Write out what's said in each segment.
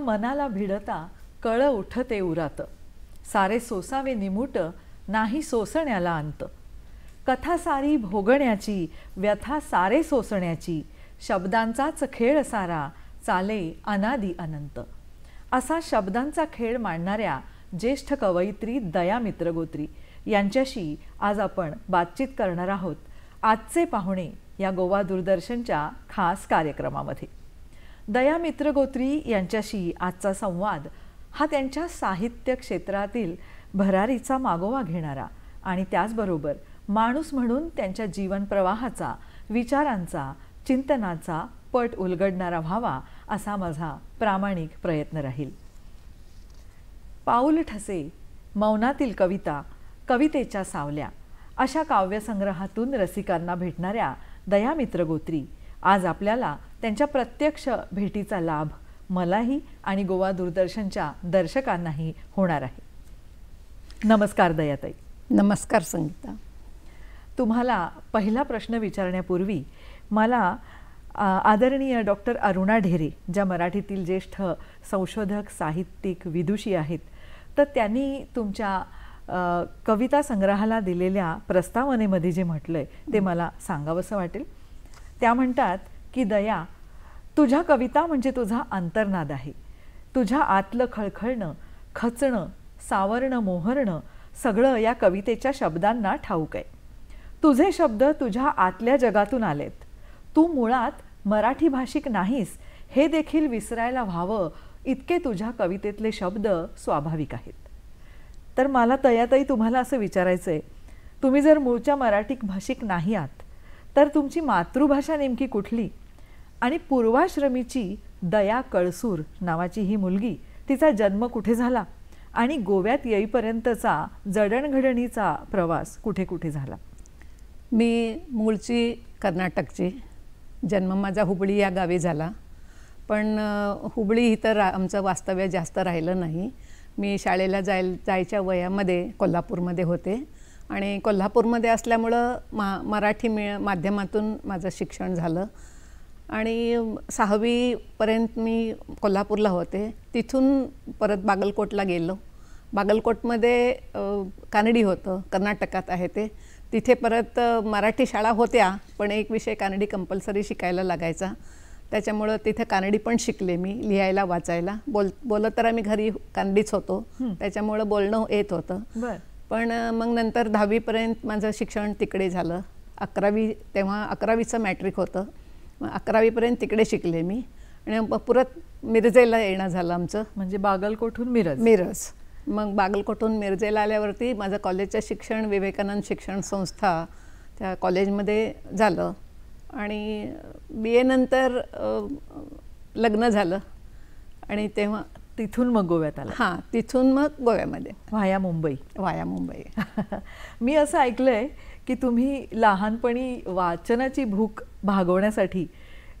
मनाला भिडता कळ उठते उरात सारे सोसावे निमुट नाही सोसण्याला अंत कथा सारी भोगण्याची व्यथा सारे सोसण्याची शब्दांचाच खेळ सारा चाले अनादि अनंत असा शब्दांचा खेळ मांडणाऱ्या ज्येष्ठ कवयित्री दया मित्रगोत्री यांच्याशी आज आपण बातचीत करणार आहोत आजचे पाहुणे या गोवा दूरदर्शनच्या खास कार्यक्रमामध्ये दया मित्रगोत्री यांच्याशी आजचा संवाद हा त्यांच्या साहित्य क्षेत्रातील भरारीचा मागोवा घेणारा आणि त्याचबरोबर माणूस म्हणून त्यांच्या जीवनप्रवाहाचा विचारांचा चिंतनाचा पट उलगडणारा व्हावा असा माझा प्रामाणिक प्रयत्न राहील पाऊल ठसे मौनातील कविता कवितेच्या सावल्या अशा काव्यसंग्रहातून रसिकांना भेटणाऱ्या दयामित्रगोत्री आज आपल्याला त्यांच्या प्रत्यक्ष भेटीचा लाभ मलाही आणि गोवा दूरदर्शनच्या दर्शकांनाही होणार आहे नमस्कार दयाताई नमस्कार संगीता तुम्हाला पहिला प्रश्न विचारण्यापूर्वी मला आदरणीय डॉक्टर अरुणा ढेरे ज्या मराठीतील ज्येष्ठ संशोधक साहित्यिक विदुषी आहेत तर त्यांनी तुमच्या कविता संग्रहाला दिलेल्या प्रस्तावनेमध्ये जे म्हटलं आहे ते मला सांगावंसं वाटेल त्या म्हणतात की दया तुझ्या कविता म्हणजे तुझा अंतर्नाद आहे तुझ्या आतलं खळखळणं खचणं सावरणं मोहरणं सगळं या कवितेच्या शब्दांना ठाऊक आहे तुझे शब्द तुझ्या आतल्या जगातून आलेत तू मुळात मराठी भाषिक नाहीस हे देखील विसरायला व्हावं इतके तुझ्या कवितेतले शब्द स्वाभाविक आहेत तर मला तयातही तुम्हाला असं विचारायचं आहे तुम्ही जर मूळच्या मराठी भाषिक नाही आहात तर तुमची मातृभाषा नेमकी कुठली आणि पूर्वाश्रमीची दया कळसूर नावाची ही मुलगी तिचा जन्म कुठे झाला आणि गोव्यात येईपर्यंतचा जडणघडणीचा प्रवास कुठे कुठे झाला मी मूळची कर्नाटकची जन्म माझा हुबळी या गावी झाला पण हुबळी ही तर आमचं वास्तव्य जास्त राहिलं नाही मी शाळेला जाय जायच्या वयामध्ये कोल्हापूरमध्ये होते आणि कोल्हापूरमध्ये असल्यामुळं मा मराठी मिळ माध्यमातून माझं शिक्षण झालं आणि सहावीपर्यंत मी कोल्हापूरला होते तिथून परत बागलकोटला गेलो बागलकोटमध्ये कानडी होतं कर्नाटकात आहे ते तिथे परत मराठी शाळा होत्या पण एक विषय कानडी कंपल्सरी शिकायला लागायचा त्याच्यामुळं तिथे कानडी पण शिकले मी लिहायला वाचायला बोल बोलत तर आम्ही घरी कानडीच होतो त्याच्यामुळं बोलणं येत होतं बरं पण मग नंतर दहावीपर्यंत माझं शिक्षण तिकडे झालं अकरावी तेव्हा अकरावीचं मॅट्रिक होतं मग अकरावीपर्यंत तिकडे शिकले मी आणि परत मिरजेला येणं झालं आमचं म्हणजे बागलकोटहून मिरज मिरज मग बागलकोटहून मिरजेला आल्यावरती माझं कॉलेजचं शिक्षण विवेकानंद शिक्षण संस्था त्या कॉलेजमध्ये झालं आणि बी एनंतर लग्न झालं आणि तेव्हा तिथून मग गोव्यात आला हां तिथून मग गोव्यामध्ये वाया मुंबई वाया मुंबई मी असं आहे की तुम्ही लहानपणी वाचनाची भूक भागवण्यासाठी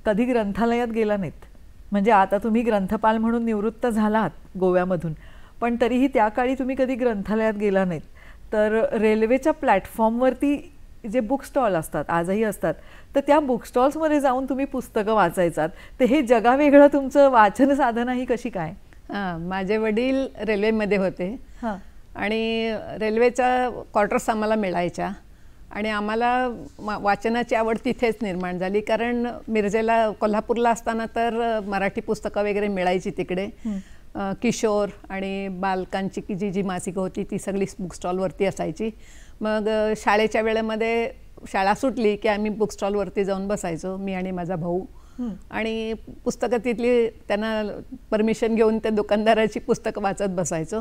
कधी ग्रंथालयात गेला नाहीत म्हणजे आता तुम्ही ग्रंथपाल म्हणून निवृत्त झालात गोव्यामधून पण तरीही त्या काळी तुम्ही कधी ग्रंथालयात गेला नाहीत तर रेल्वेच्या प्लॅटफॉर्मवरती जे बुक स्टॉल असतात आजही असतात तर त्या बुक स्टॉल्समध्ये जाऊन तुम्ही पुस्तकं वाचायचात तर हे जगावेगळं तुमचं वाचन साधनही कशी काय माझे वडील रेल्वेमध्ये होते आणि रेल्वेचा क्वार्टर्स आम्हाला मिळायच्या आणि आम्हाला वाचनाची आवड तिथेच निर्माण झाली कारण मिरजेला कोल्हापूरला असताना तर मराठी पुस्तकं वगैरे मिळायची तिकडे किशोर आणि बालकांची की जी जी मासिकं होती ती सगळी बुकस्टॉलवरती असायची मग शाळेच्या वेळेमध्ये शाळा सुटली की आम्ही बुकस्टॉलवरती जाऊन बसायचो मी आणि माझा भाऊ आणि पुस्तकं तिथली त्यांना परमिशन घेऊन त्या दुकानदाराची पुस्तकं वाचत बसायचो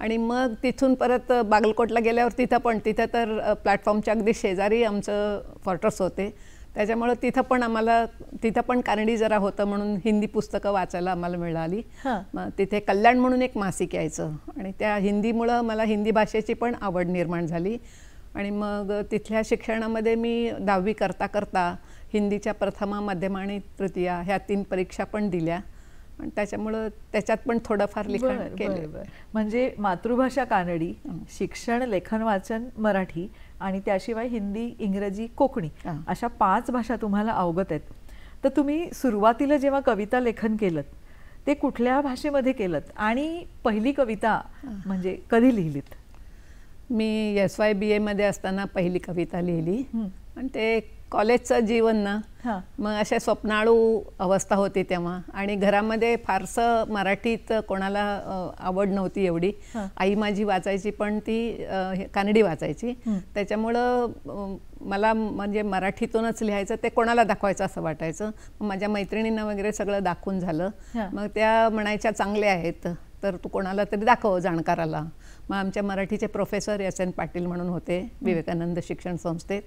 आणि मग तिथून परत बागलकोटला गेल्यावर तिथं पण तिथं तर प्लॅटफॉर्मच्या अगदी शेजारी आमचं फॉर्टर्स होते त्याच्यामुळं तिथं पण आम्हाला तिथं पण कारणी जरा होतं म्हणून हिंदी पुस्तकं वाचायला आम्हाला मिळाली मग तिथे कल्याण म्हणून एक मासिक यायचं आणि त्या हिंदीमुळं मला हिंदी भाषेची पण आवड निर्माण झाली आणि मग तिथल्या शिक्षणामध्ये मी दहावी करता करता हिंदीच्या प्रथमा मध्यम आणि तृतीया ह्या तीन परीक्षा पण दिल्या आणि त्याच्यामुळं त्याच्यात पण थोडंफार लिखाण केलं म्हणजे मातृभाषा कानडी शिक्षण लेखन वाचन मराठी आणि त्याशिवाय हिंदी इंग्रजी कोकणी अशा पाच भाषा तुम्हाला अवगत आहेत तर तुम्ही सुरुवातीला जेव्हा कविता लेखन केलं ते कुठल्या भाषेमध्ये केलं आणि पहिली कविता म्हणजे कधी लिहिलीत मी एस वाय बी एमध्ये असताना पहिली कविता लिहिली आणि ते कॉलेजचं जीवन ना मग अशा स्वप्नाळू अवस्था होती तेव्हा आणि घरामध्ये फारसं मराठीत कोणाला आवड नव्हती एवढी आई माझी वाचायची पण ती कानडी वाचायची त्याच्यामुळं मला म्हणजे मराठीतूनच लिहायचं ते कोणाला दाखवायचं असं वाटायचं माझ्या मैत्रिणींना वगैरे सगळं दाखवून झालं मग त्या म्हणायच्या चांगल्या आहेत तर तू कोणाला तरी दाखव जाणकाराला मग आमच्या मराठीचे प्रोफेसर एस एन पाटील म्हणून होते विवेकानंद शिक्षण संस्थेत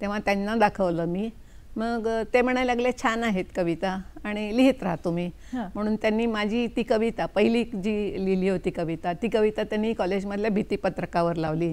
तेव्हा त्यांना दाखवलं मी मग ते म्हणायला लागले छान आहेत कविता आणि लिहित राहतो मी म्हणून त्यांनी माझी ती कविता पहिली जी लिहिली होती कविता ती कविता त्यांनी कॉलेजमधल्या भीतीपत्रकावर लावली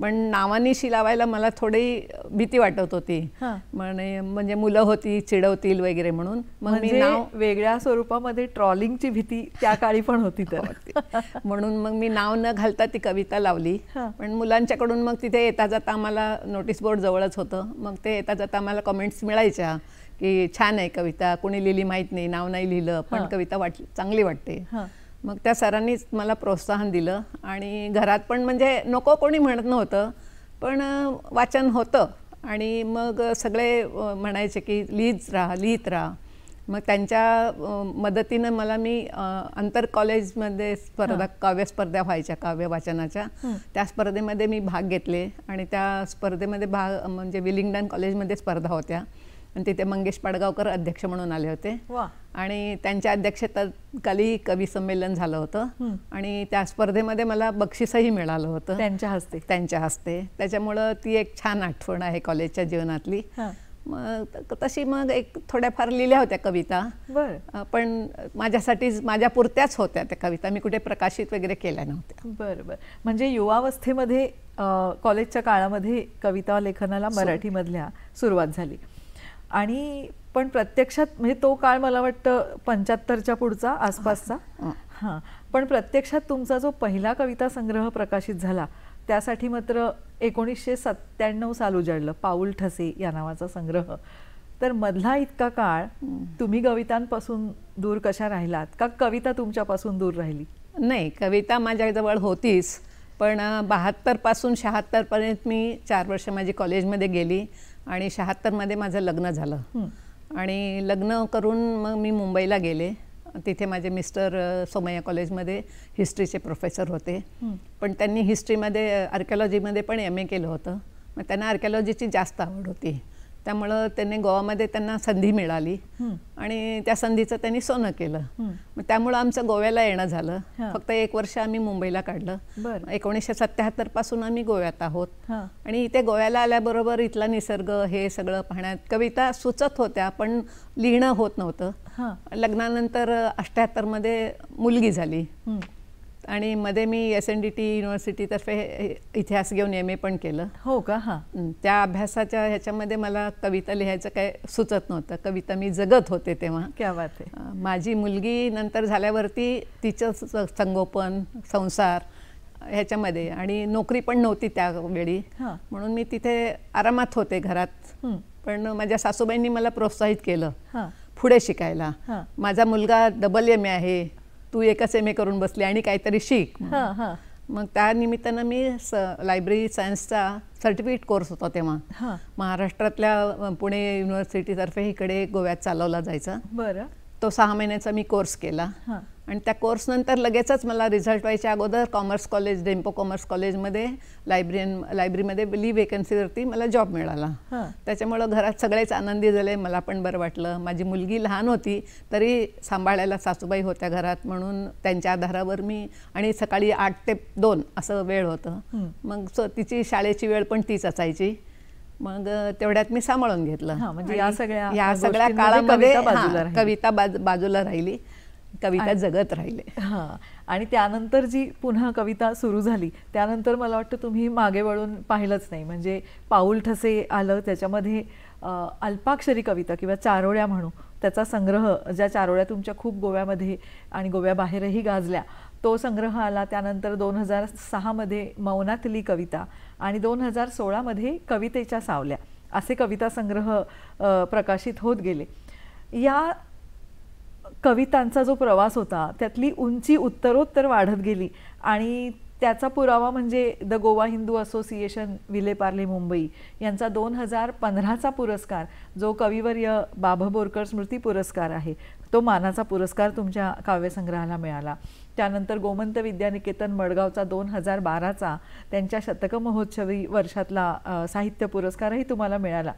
पण नावानिशी लावायला मला थोडी भीती वाटत होती म्हणे म्हणजे मुलं होती चिडवतील वगैरे म्हणून मग मी म्हणजे नाव वेगळ्या स्वरूपामध्ये ट्रॉलिंगची भीती त्या काळी पण होती तर म्हणून मग मी नाव न घालता ती कविता लावली पण मुलांच्याकडून मग तिथे येता जाता आम्हाला नोटीस बोर्ड जवळच होतं मग ते येता जाता आम्हाला कॉमेंट्स मिळायच्या की छान आहे कविता कोणी लिहिली माहीत नाही नाव नाही लिहिलं पण कविता वाट चांगली वाटते मग त्या सरांनीच मला प्रोत्साहन दिलं आणि घरात पण म्हणजे नको कोणी म्हणत नव्हतं पण वाचन होतं आणि मग सगळे म्हणायचे की लिहित राहा लिहित राहा मग त्यांच्या मदतीनं मला मी आंतर कॉलेजमध्ये स्पर्धा काव्य स्पर्धा व्हायच्या काव्य वाचनाच्या त्या स्पर्धेमध्ये मी भाग घेतले आणि त्या स्पर्धेमध्ये भाग म्हणजे विलिंगडन कॉलेजमध्ये स्पर्धा होत्या आणि तिथे मंगेश पाडगावकर अध्यक्ष म्हणून आले होते आणि त्यांच्या अध्यक्षतेखाली कवी संमेलन झालं होतं आणि त्या स्पर्धेमध्ये मला बक्षीसही मिळालं होतं त्यांच्या हस्ते त्यांच्या हस्ते त्याच्यामुळं ती एक छान आठवण आहे कॉलेजच्या जीवनातली मग तशी मग एक थोड्याफार लिहिल्या होत्या कविता पण माझ्यासाठी माझ्या पुरत्याच होत्या त्या कविता मी कुठे प्रकाशित वगैरे केल्या नव्हत्या बरं बरं म्हणजे युवावस्थेमध्ये कॉलेजच्या काळामध्ये कविता लेखनाला मराठीमधल्या सुरुवात झाली आणि पण प्रत्यक्षात म्हणजे तो काळ मला वाटतं पंच्याहत्तरच्या पुढचा आसपासचा हां पण प्रत्यक्षात तुमचा जो पहिला कविता संग्रह प्रकाशित झाला त्यासाठी मात्र एकोणीसशे सत्त्याण्णव साल उजाडलं पाऊल ठसे या नावाचा संग्रह तर मधला इतका काळ तुम्ही कवितांपासून दूर कशा राहिलात का कविता तुमच्यापासून दूर राहिली नाही कविता माझ्याजवळ होतीच पण बहात्तरपासून शहात्तरपर्यंत मी चार वर्ष माझी कॉलेजमध्ये गेली आणि शहात्तरमध्ये माझं लग्न झालं आणि लग्न करून मग मी मुंबईला गेले तिथे माझे मिस्टर सोमय्या कॉलेजमध्ये हिस्ट्रीचे प्रोफेसर होते पण त्यांनी हिस्ट्रीमध्ये आर्किओलॉजीमध्ये पण एम ए केलं होतं मग त्यांना आर्किओलॉजीची जास्त आवड होती त्यामुळं त्यांनी गोव्यामध्ये त्यांना संधी मिळाली आणि त्या संधीचं त्यांनी सोनं केलं मग त्यामुळं आमचं गोव्याला येणं झालं फक्त एक वर्ष आम्ही मुंबईला काढलं एकोणीसशे सत्याहत्तर पासून आम्ही गोव्यात आहोत आणि इथे गोव्याला आल्याबरोबर इथला निसर्ग हे सगळं पाहण्यात कविता सुचत होत्या पण लिहिणं होत नव्हतं लग्नानंतर मध्ये मुलगी झाली आणि मध्ये मी एस एन डी टी युनिव्हर्सिटीतर्फे इतिहास घेऊन एम ए पण केलं हो का हां त्या अभ्यासाच्या ह्याच्यामध्ये मला कविता लिहायचं काय सुचत नव्हतं कविता मी जगत होते तेव्हा क्या बात आहे माझी मुलगी नंतर झाल्यावरती तिचं संगोपन संसार ह्याच्यामध्ये आणि नोकरी पण नव्हती त्यावेळी म्हणून मी तिथे आरामात होते घरात पण माझ्या सासूबाईंनी मला प्रोत्साहित केलं पुढे शिकायला माझा मुलगा डबल एम ए आहे तू एकच एम ए करून बसली आणि काहीतरी शिक मग त्या निमित्तानं मी स लायब्ररी सायन्सचा सर्टिफिकेट कोर्स होता तेव्हा महाराष्ट्रातल्या पुणे युनिव्हर्सिटीतर्फे इकडे गोव्यात चालवला जायचा बरं तो सहा महिन्याचा मी कोर्स केला आणि त्या कोर्सनंतर लगेचच मला रिझल्ट व्हायच्या अगोदर कॉमर्स कॉलेज डेम्पो कॉमर्स कॉलेजमध्ये लायब्ररी लायब्ररीमध्ये ली वेकन्सीवरती मला जॉब मिळाला त्याच्यामुळं घरात सगळेच आनंदी झाले मला पण बरं वाटलं माझी मुलगी लहान होती तरी सांभाळायला सासूबाई होत्या घरात म्हणून त्यांच्या आधारावर मी आणि सकाळी आठ ते दोन असं वेळ होतं मग तिची शाळेची वेळ पण तीच असायची मग तेवढ्यात मी सांभाळून घेतलं म्हणजे या सगळ्या या सगळ्या काळामध्ये कविता बाजूला राहिली कविता जगत राहिले हां आणि त्यानंतर जी पुन्हा कविता सुरू झाली त्यानंतर मला वाटतं तुम्ही मागे वळून पाहिलंच नाही म्हणजे पाऊल ठसे आलं त्याच्यामध्ये अल्पाक्षरी कविता किंवा चारोळ्या म्हणू त्याचा संग्रह ज्या चारोळ्या तुमच्या खूप गोव्यामध्ये आणि गोव्याबाहेरही गाजल्या तो संग्रह आला त्यानंतर दोन हजार सहामध्ये मौनातली कविता आणि दोन हजार सोळामध्ये कवितेच्या सावल्या असे कविता संग्रह प्रकाशित होत गेले या कवितांचा जो प्रवास होता त्यातली उंची उत्तरोत्तर वाढत गेली आणि त्याचा पुरावा म्हणजे द गोवा हिंदू असोसिएशन पार्ले मुंबई यांचा दोन हजार पंधराचा पुरस्कार जो कविवर्य बाभ बोरकर स्मृती पुरस्कार आहे तो मानाचा पुरस्कार तुमच्या काव्यसंग्रहाला मिळाला त्यानंतर गोमंत विद्यानिकेतन मडगावचा दोन हजार बाराचा त्यांच्या शतकमहोत्सवी वर्षातला साहित्य पुरस्कारही तुम्हाला मिळाला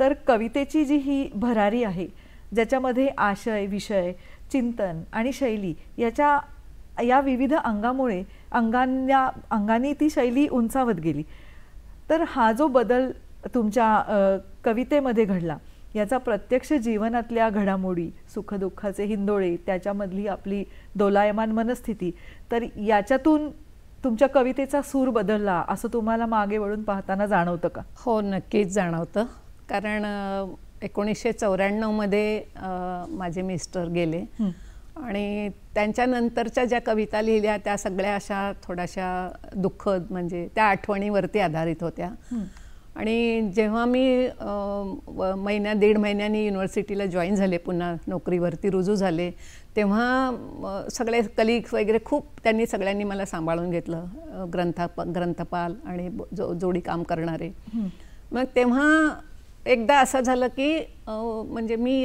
तर कवितेची जी ही भरारी आहे ज्याच्यामध्ये आशय विषय चिंतन आणि शैली याच्या या विविध अंगामुळे अंगांना अंगाने ती शैली उंचावत गेली तर हा जो बदल तुमच्या कवितेमध्ये घडला याचा प्रत्यक्ष जीवनातल्या घडामोडी सुखदुःखाचे हिंदोळे त्याच्यामधली आपली दोलायमान मनस्थिती तर याच्यातून तुमच्या कवितेचा सूर बदलला असं तुम्हाला मागे वळून पाहताना जाणवतं का हो नक्कीच जाणवतं कारण एकोणीसशे चौऱ्याण्णवमध्ये माझे मिस्टर गेले आणि त्यांच्यानंतरच्या ज्या कविता लिहिल्या त्या सगळ्या अशा थोड्याशा दुःखद म्हणजे त्या आठवणीवरती आधारित होत्या आणि जेव्हा मी महिन्या दीड महिन्यांनी युनिव्हर्सिटीला जॉईन झाले पुन्हा नोकरीवरती रुजू झाले तेव्हा सगळे कलिग्स वगैरे खूप त्यांनी सगळ्यांनी मला सांभाळून घेतलं ग्रंथा ग्रंथपाल आणि जो जोडी काम करणारे मग तेव्हा एकदा असं झालं की म्हणजे मी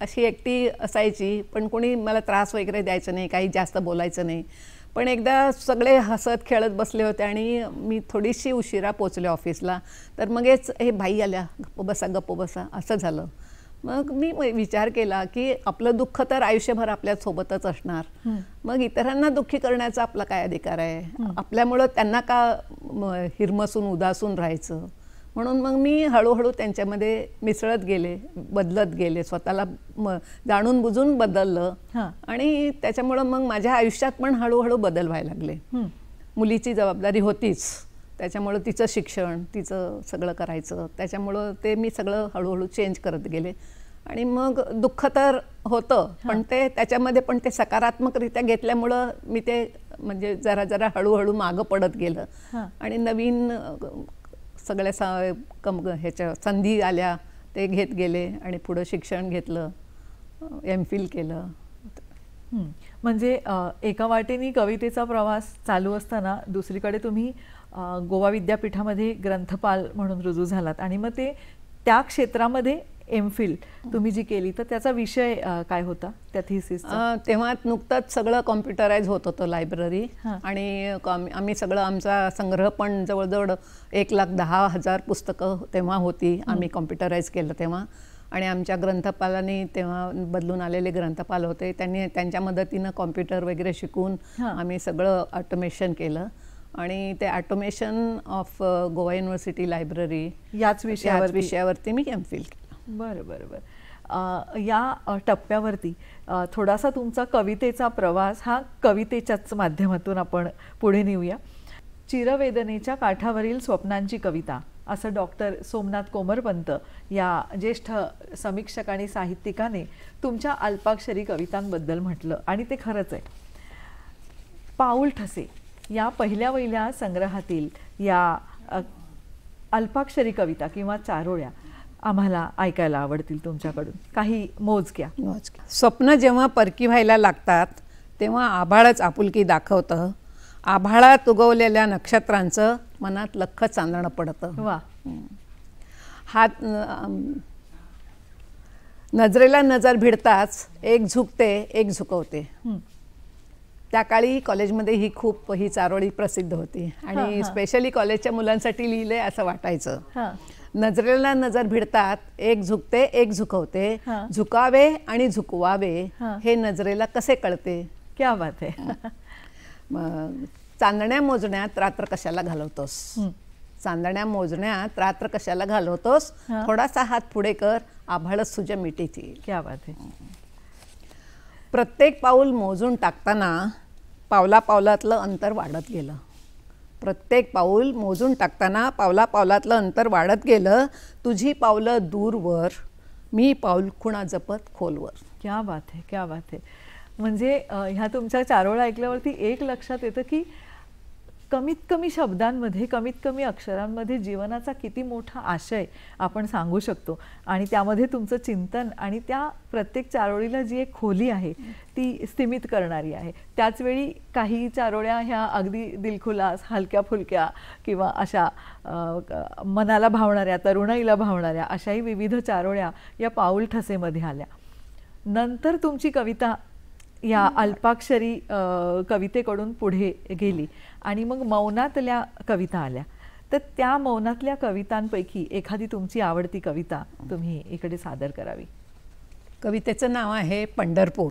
अशी एकटी असायची पण कोणी मला त्रास वगैरे द्यायचा नाही काही जास्त बोलायचं नाही पण एकदा सगळे हसत खेळत बसले होते आणि मी थोडीशी उशिरा पोचले ऑफिसला तर मगेच हे भाई आल्या गप्प बसा गप्प बसा असं झालं मग मी विचार केला की आपलं दुःख तर आयुष्यभर आपल्या सोबतच असणार मग इतरांना दुःखी करण्याचा आपला काय अधिकार आहे आपल्यामुळं त्यांना का हिरमसून उदासून राहायचं म्हणून मग मी हळूहळू त्यांच्यामध्ये मिसळत गेले बदलत गेले स्वतःला म जाणून बुजून बदललं आणि त्याच्यामुळं मग माझ्या आयुष्यात पण हळूहळू बदल व्हायला लागले मुलीची जबाबदारी होतीच त्याच्यामुळं तिचं शिक्षण तिचं सगळं करायचं त्याच्यामुळं ते मी सगळं हळूहळू चेंज करत गेले आणि मग दुःख तर होतं पण ते त्याच्यामध्ये पण ते सकारात्मकरित्या घेतल्यामुळं मी ते म्हणजे जरा जरा हळूहळू मागं पडत गेलं आणि नवीन सगळ्या सा कम ह्याच्या संधी आल्या ते घेत गेले आणि पुढं शिक्षण घेतलं एम फिल केलं म्हणजे एका वाटेनी कवितेचा प्रवास चालू असताना दुसरीकडे तुम्ही गोवा विद्यापीठामध्ये ग्रंथपाल म्हणून रुजू झालात आणि मग ते त्या क्षेत्रामध्ये एम फिल हो. तुम्ही जी केली तर त्याचा विषय काय होता त्या थिसिस तेव्हा नुकतंच सगळं कॉम्प्युटराईज होत होतं लायब्ररी आणि आम्ही सगळं आमचा संग्रह पण जवळजवळ एक लाख दहा हजार पुस्तकं तेव्हा होती आम्ही कॉम्प्युटराईज केलं तेव्हा आणि आमच्या ग्रंथपालांनी तेव्हा बदलून आलेले ग्रंथपाल होते त्यांनी त्यांच्या मदतीनं कॉम्प्युटर वगैरे शिकून आम्ही सगळं ऑटोमेशन केलं आणि ते automation of Goa university library याच विषयावर विषयावरती मी एम फिल बरं बरं बरं या टप्प्यावरती थोडासा तुमचा कवितेचा प्रवास हा कवितेच्याच माध्यमातून आपण पुढे नेऊया चिरवेदनेच्या काठावरील स्वप्नांची कविता असं डॉक्टर सोमनाथ कोमरपंत या ज्येष्ठ समीक्षक आणि साहित्यिकाने तुमच्या अल्पाक्षरी कवितांबद्दल म्हटलं आणि ते खरंच आहे पाऊल ठसे या पहिल्या वहिल्या संग्रहातील या अल्पाक्षरी कविता किंवा चारोळ्या आम्हाला ऐकायला आवडतील तुमच्याकडून काही मोजक्या मोजक्या स्वप्न जेव्हा परकी व्हायला लागतात तेव्हा आभाळच आपुलकी दाखवतं आभाळात उगवलेल्या नक्षत्रांचं मनात लख चांदणं पडतं वा हात नजरेला नजर भिडताच एक झुकते एक झुकवते त्या काळी कॉलेजमध्ये ही खूप ही चारोळी प्रसिद्ध होती आणि स्पेशली कॉलेजच्या मुलांसाठी लिहिले असं वाटायचं नजरेला नजर भिडतात एक झुकते एक झुकवते झुकावे आणि झुकवावे हे नजरेला कसे कळते क्या बात आहे चांदण्या मोजण्यात रात्र कशाला घालवतोस चांदण्या मोजण्यात रात्र कशाला घालवतोस थोडासा हात पुढे कर आभाळच तुझ्या मिठीत क्या बात आहे प्रत्येक पाऊल मोजून टाकताना पावला पावलातलं अंतर वाढत गेलं प्रत्येक पाऊल मोजून टाकताना पावला पावलातलं अंतर वाढत गेलं तुझी पावलं दूरवर मी पाऊल खुणा जपत खोलवर क्या बात आहे क्या बात आहे म्हणजे ह्या तुमच्या चारोळा ऐकल्यावरती एक लक्षात येतं की कमीत कमी शब्दांमध्ये कमीत कमी अक्षरांमध्ये जीवनाचा किती मोठा आशय आपण सांगू शकतो आणि त्यामध्ये तुमचं चिंतन आणि त्या प्रत्येक चारोळीला जी एक खोली आहे ती स्थिमित करणारी आहे त्याचवेळी काही चारोळ्या ह्या अगदी दिलखुलास हलक्या फुलक्या किंवा अशा मनाला भावणाऱ्या तरुणाईला भावणाऱ्या अशाही विविध चारोळ्या या पाऊल ठसेमध्ये आल्या नंतर तुमची कविता या अल्पाक्षरी कवितेकडून पुढे गेली आणि मग मौनातल्या कविता आल्या तर त्या मौनातल्या कवितांपैकी एखादी तुमची आवडती कविता तुम्ही इकडे सादर करावी कवितेचं नाव आहे पंढरपूर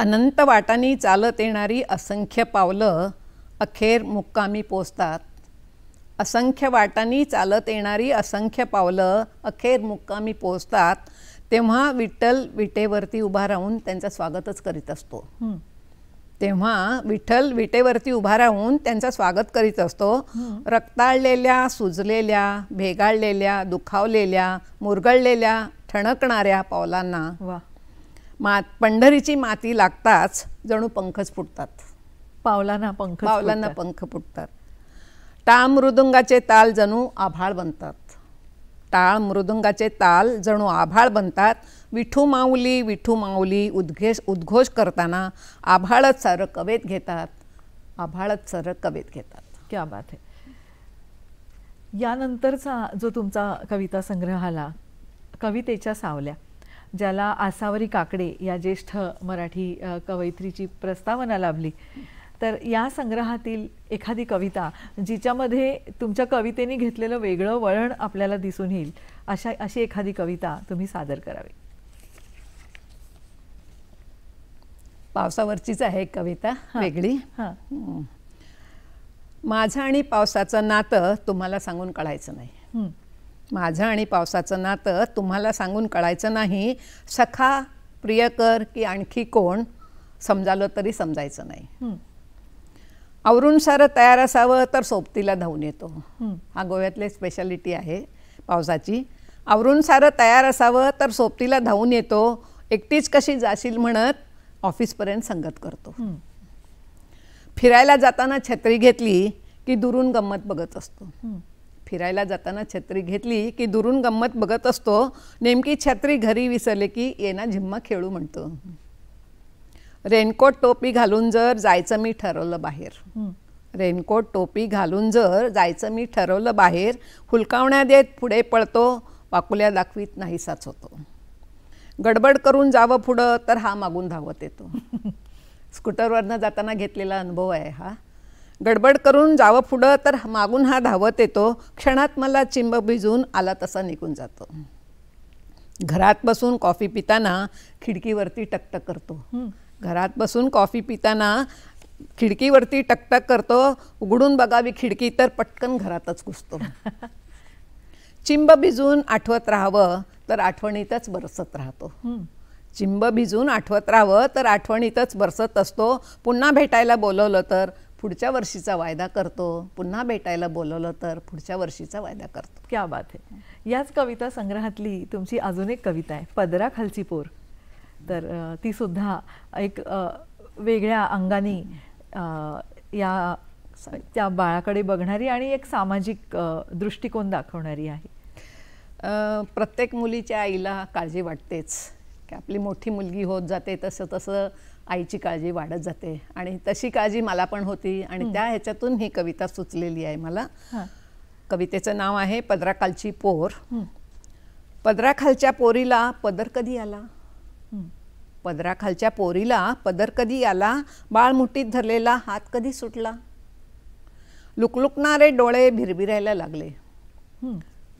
अनंत वाटांनी चालत येणारी असंख्य पावलं अखेर मुक्कामी पोचतात असंख्य वाटांनी चालत येणारी असंख्य पावलं अखेर मुक्कामी पोचतात तेव्हा विठ्ठल विटेवरती उभा राहून त्यांचं स्वागतच करीत असतो तेव्हा विठ्ठल विटेवरती उभा राहून त्यांचं स्वागत करीत असतो रक्ताळलेल्या सुजलेल्या भेगाळलेल्या दुखावलेल्या मुरगळलेल्या ठणकणाऱ्या पावलांना वा मात पंढरीची माती लागताच जणू पंखच फुटतात पावलांना पंख पावलांना पंख फुटतात टाळ मृदुंगाचे ताल जणू आभाळ बनतात टाळ मृदुंगाचे ताल जणू आभाळ बनतात विठू माऊली विठू माऊली उद्घेष उद्घोष करताना आभाळत सारं कवेत घेतात आभाळत सारं कवेत घेतात क्या बात आहे यानंतरचा जो तुमचा कविता संग्रह आला कवितेच्या सावल्या ज्याला आसावरी काकडे या ज्येष्ठ मराठी कवयित्रीची प्रस्तावना लाभली तर या संग्रहातील एखादी कविता जिच्यामध्ये तुमच्या कवितेने घेतलेलं वेगळं वळण आपल्याला दिसून येईल अशा अशी एखादी कविता तुम्ही सादर करावी पावसावरचीच आहे कविता वेगळी माझं आणि पावसाचं नातं तुम्हाला सांगून कळायचं नाही माझं आणि पावसाचं नातं तुम्हाला सांगून कळायचं नाही सखा प्रियकर की आणखी कोण समजालो तरी समजायचं नाही आवरून सारं तयार असावं तर सोबतीला धावून येतो हा गोव्यातले स्पेशालिटी आहे पावसाची आवरून सारं तयार असावं तर सोबतीला धावून येतो एकटीच कशी जाशील म्हणत ऑफिसपर्यंत संगत करतो फिरायला जाताना छत्री घेतली की दुरून गंमत बघत असतो फिरायला जाताना छत्री घेतली की दुरून गंमत बघत असतो नेमकी छत्री घरी विसरले की येना झिम्मा खेळू म्हणतो रेनकोट टोपी घालून जर जायचं मी ठरवलं बाहेर रेनकोट टोपी घालून जर जायचं मी ठरवलं बाहेर हुलकावण्या देत पुढे पळतो वाकुल्या दाखवीत नाहीसाच होतो गडबड करून जावं पुढं तर हा मागून धावत येतो स्कूटरवरनं जाताना घेतलेला अनुभव आहे हा गडबड करून जावं पुढं तर मागून हा धावत येतो क्षणात मला चिंब भिजून आला तसा निघून जातो घरात बसून कॉफी पिताना खिडकीवरती टकटक करतो घरात बसून कॉफी पिताना खिडकीवरती टकटक करतो उघडून बघावी खिडकी तर पटकन घरातच घुसतो चिंब भिजून आठवत राहावं तर आठवणीतच बरसत राहतो चिंब भिजून आठवत राहावं तर आठवणीतच बरसत असतो पुन्हा भेटायला बोलवलं तर पुढच्या वर्षीचा वायदा करतो पुन्हा भेटायला बोलवलं तर पुढच्या वर्षीचा वायदा करतो क्या बात आहे याच कविता संग्रहातली तुमची अजून एक कविता आहे पदरा खालची पोर तर ती सुद्धा एक वेगळ्या अंगाने या त्या बाळाकडे बघणारी आणि एक सामाजिक दृष्टिकोन दाखवणारी आहे प्रत्येक मुलीच्या आईला काळजी वाटतेच की आपली मोठी मुलगी होत जाते तसं तसं आईची काळजी वाढत जाते आणि तशी काळजी मला पण होती आणि त्या ह्याच्यातून ही कविता सुचलेली आहे मला कवितेचं नाव आहे पदराखालची पोर पदराखालच्या पोरीला पदर कधी आला पदराखालच्या पोरीला पदर कधी आला बाळ मुठीत धरलेला हात कधी सुटला लुकलुकणारे डोळे भिरभिरायला लागले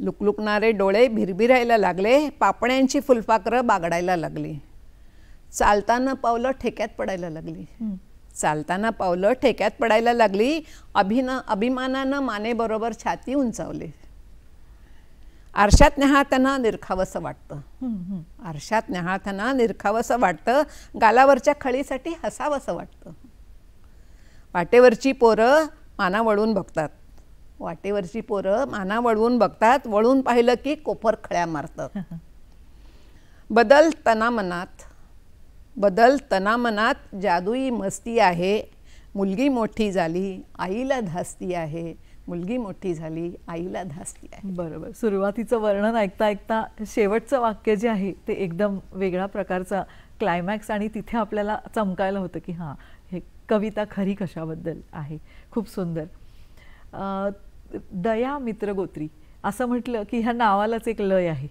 लुकलुकणारे डोळे भिरभिरायला लागले पापण्यांची फुलपाखरं बागडायला लागली चालताना पावलं ठेक्यात पडायला लागली चालताना पावलं ठेक्यात पडायला लागली अभिन अभिमानानं मानेबरोबर छाती उंचावली आरशात न्याहाळताना निरखावंसं वाटतं आरशात न्याहाळताना निरखावंसं वाटतं गालावरच्या खळीसाठी हसावंसं वाटतं वाटेवरची पोरं माना वळून बघतात वाटेवरची पोरं माना वळवून बघतात वळून पाहिलं की कोपर खळ्या मारतात बदल तनामनात बदल तनामनात जादुई मस्ती आहे मुलगी मोठी झाली आईला धास्ती आहे मुलगी मोठी झाली आईला धास्ती आहे बरोबर सुरुवातीचं वर्णन ऐकता ऐकता शेवटचं वाक्य जे आहे ते एकदम वेगळ्या प्रकारचा क्लायमॅक्स आणि तिथे आपल्याला चमकायला होतं की हां कविता खरी कशाबद्दल आहे खूप सुंदर दया मित्रगोत्री असं म्हटलं की ह्या नावालाच एक लय आहे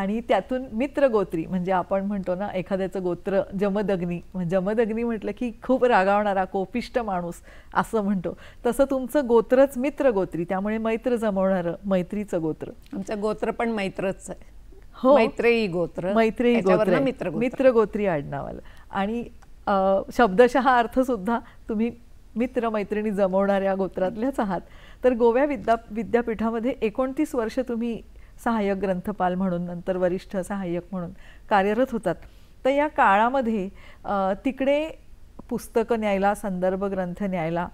आणि त्यातून मित्रगोत्री म्हणजे आपण म्हणतो ना एखाद्याचं गोत्र जमदग्नी जमदग्नी म्हटलं की खूप रागावणारा कोपिष्ट माणूस असं म्हणतो तसं तुमचं गोत्रच मित्रगोत्री त्यामुळे मैत्र जमवणारं मैत्रीचं गोत्र आमचं गोत्र पण मैत्रच आहे हो मैत्रेयी गोत्र मैत्रेयी गोत्र मित्रगोत्री आडनावाला आणि शब्दशः अर्थसुद्धा तुम्ही मित्रमैत्रिणी जमवणाऱ्या गोत्रातल्याच आहात तर गोव्या विद्या विद्यापीठामध्ये एकोणतीस वर्ष तुम्ही सहाय्यक ग्रंथपाल म्हणून नंतर वरिष्ठ सहाय्यक म्हणून कार्यरत होतात तर या काळामध्ये तिकडे पुस्तकं न्यायला संदर्भ ग्रंथ न्यायला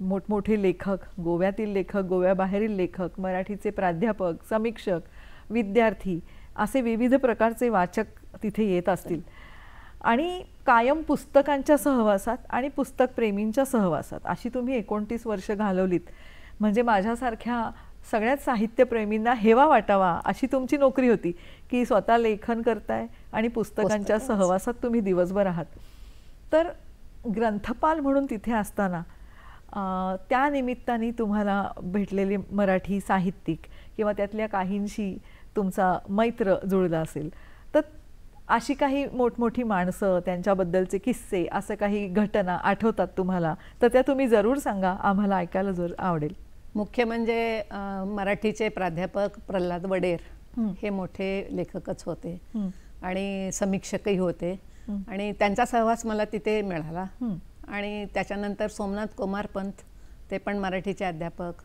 मोठमोठे लेखक गोव्यातील लेखक गोव्याबाहेरील लेखक मराठीचे प्राध्यापक समीक्षक विद्यार्थी असे विविध प्रकारचे वाचक तिथे येत असतील आणि कायम पुस्तकांच्या सहवासात आणि पुस्तकप्रेमींच्या सहवासात अशी तुम्ही एकोणतीस वर्ष घालवलीत म्हणजे माझ्यासारख्या सगळ्याच साहित्यप्रेमींना हेवा वाटावा अशी तुमची नोकरी होती की स्वतः लेखन करताय आणि पुस्तकांच्या सहवासात तुम्ही दिवसभर आहात तर ग्रंथपाल म्हणून तिथे असताना त्या निमित्ताने तुम्हाला भेटलेले मराठी साहित्यिक किंवा त्यातल्या काहींशी तुमचा मैत्र जुळला असेल अशी काही मोठमोठी माणसं त्यांच्याबद्दलचे किस्से असं काही घटना आठवतात तुम्हाला तर त्या तुम्ही जरूर सांगा आम्हाला ऐकायला जर आवडेल मुख्य म्हणजे मराठीचे प्राध्यापक प्रल्हाद वडेर हे मोठे लेखकच होते आणि समीक्षकही होते आणि त्यांचा सहवास मला तिथे मिळाला आणि त्याच्यानंतर सोमनाथ कुमार पंत ते पण मराठीचे अध्यापक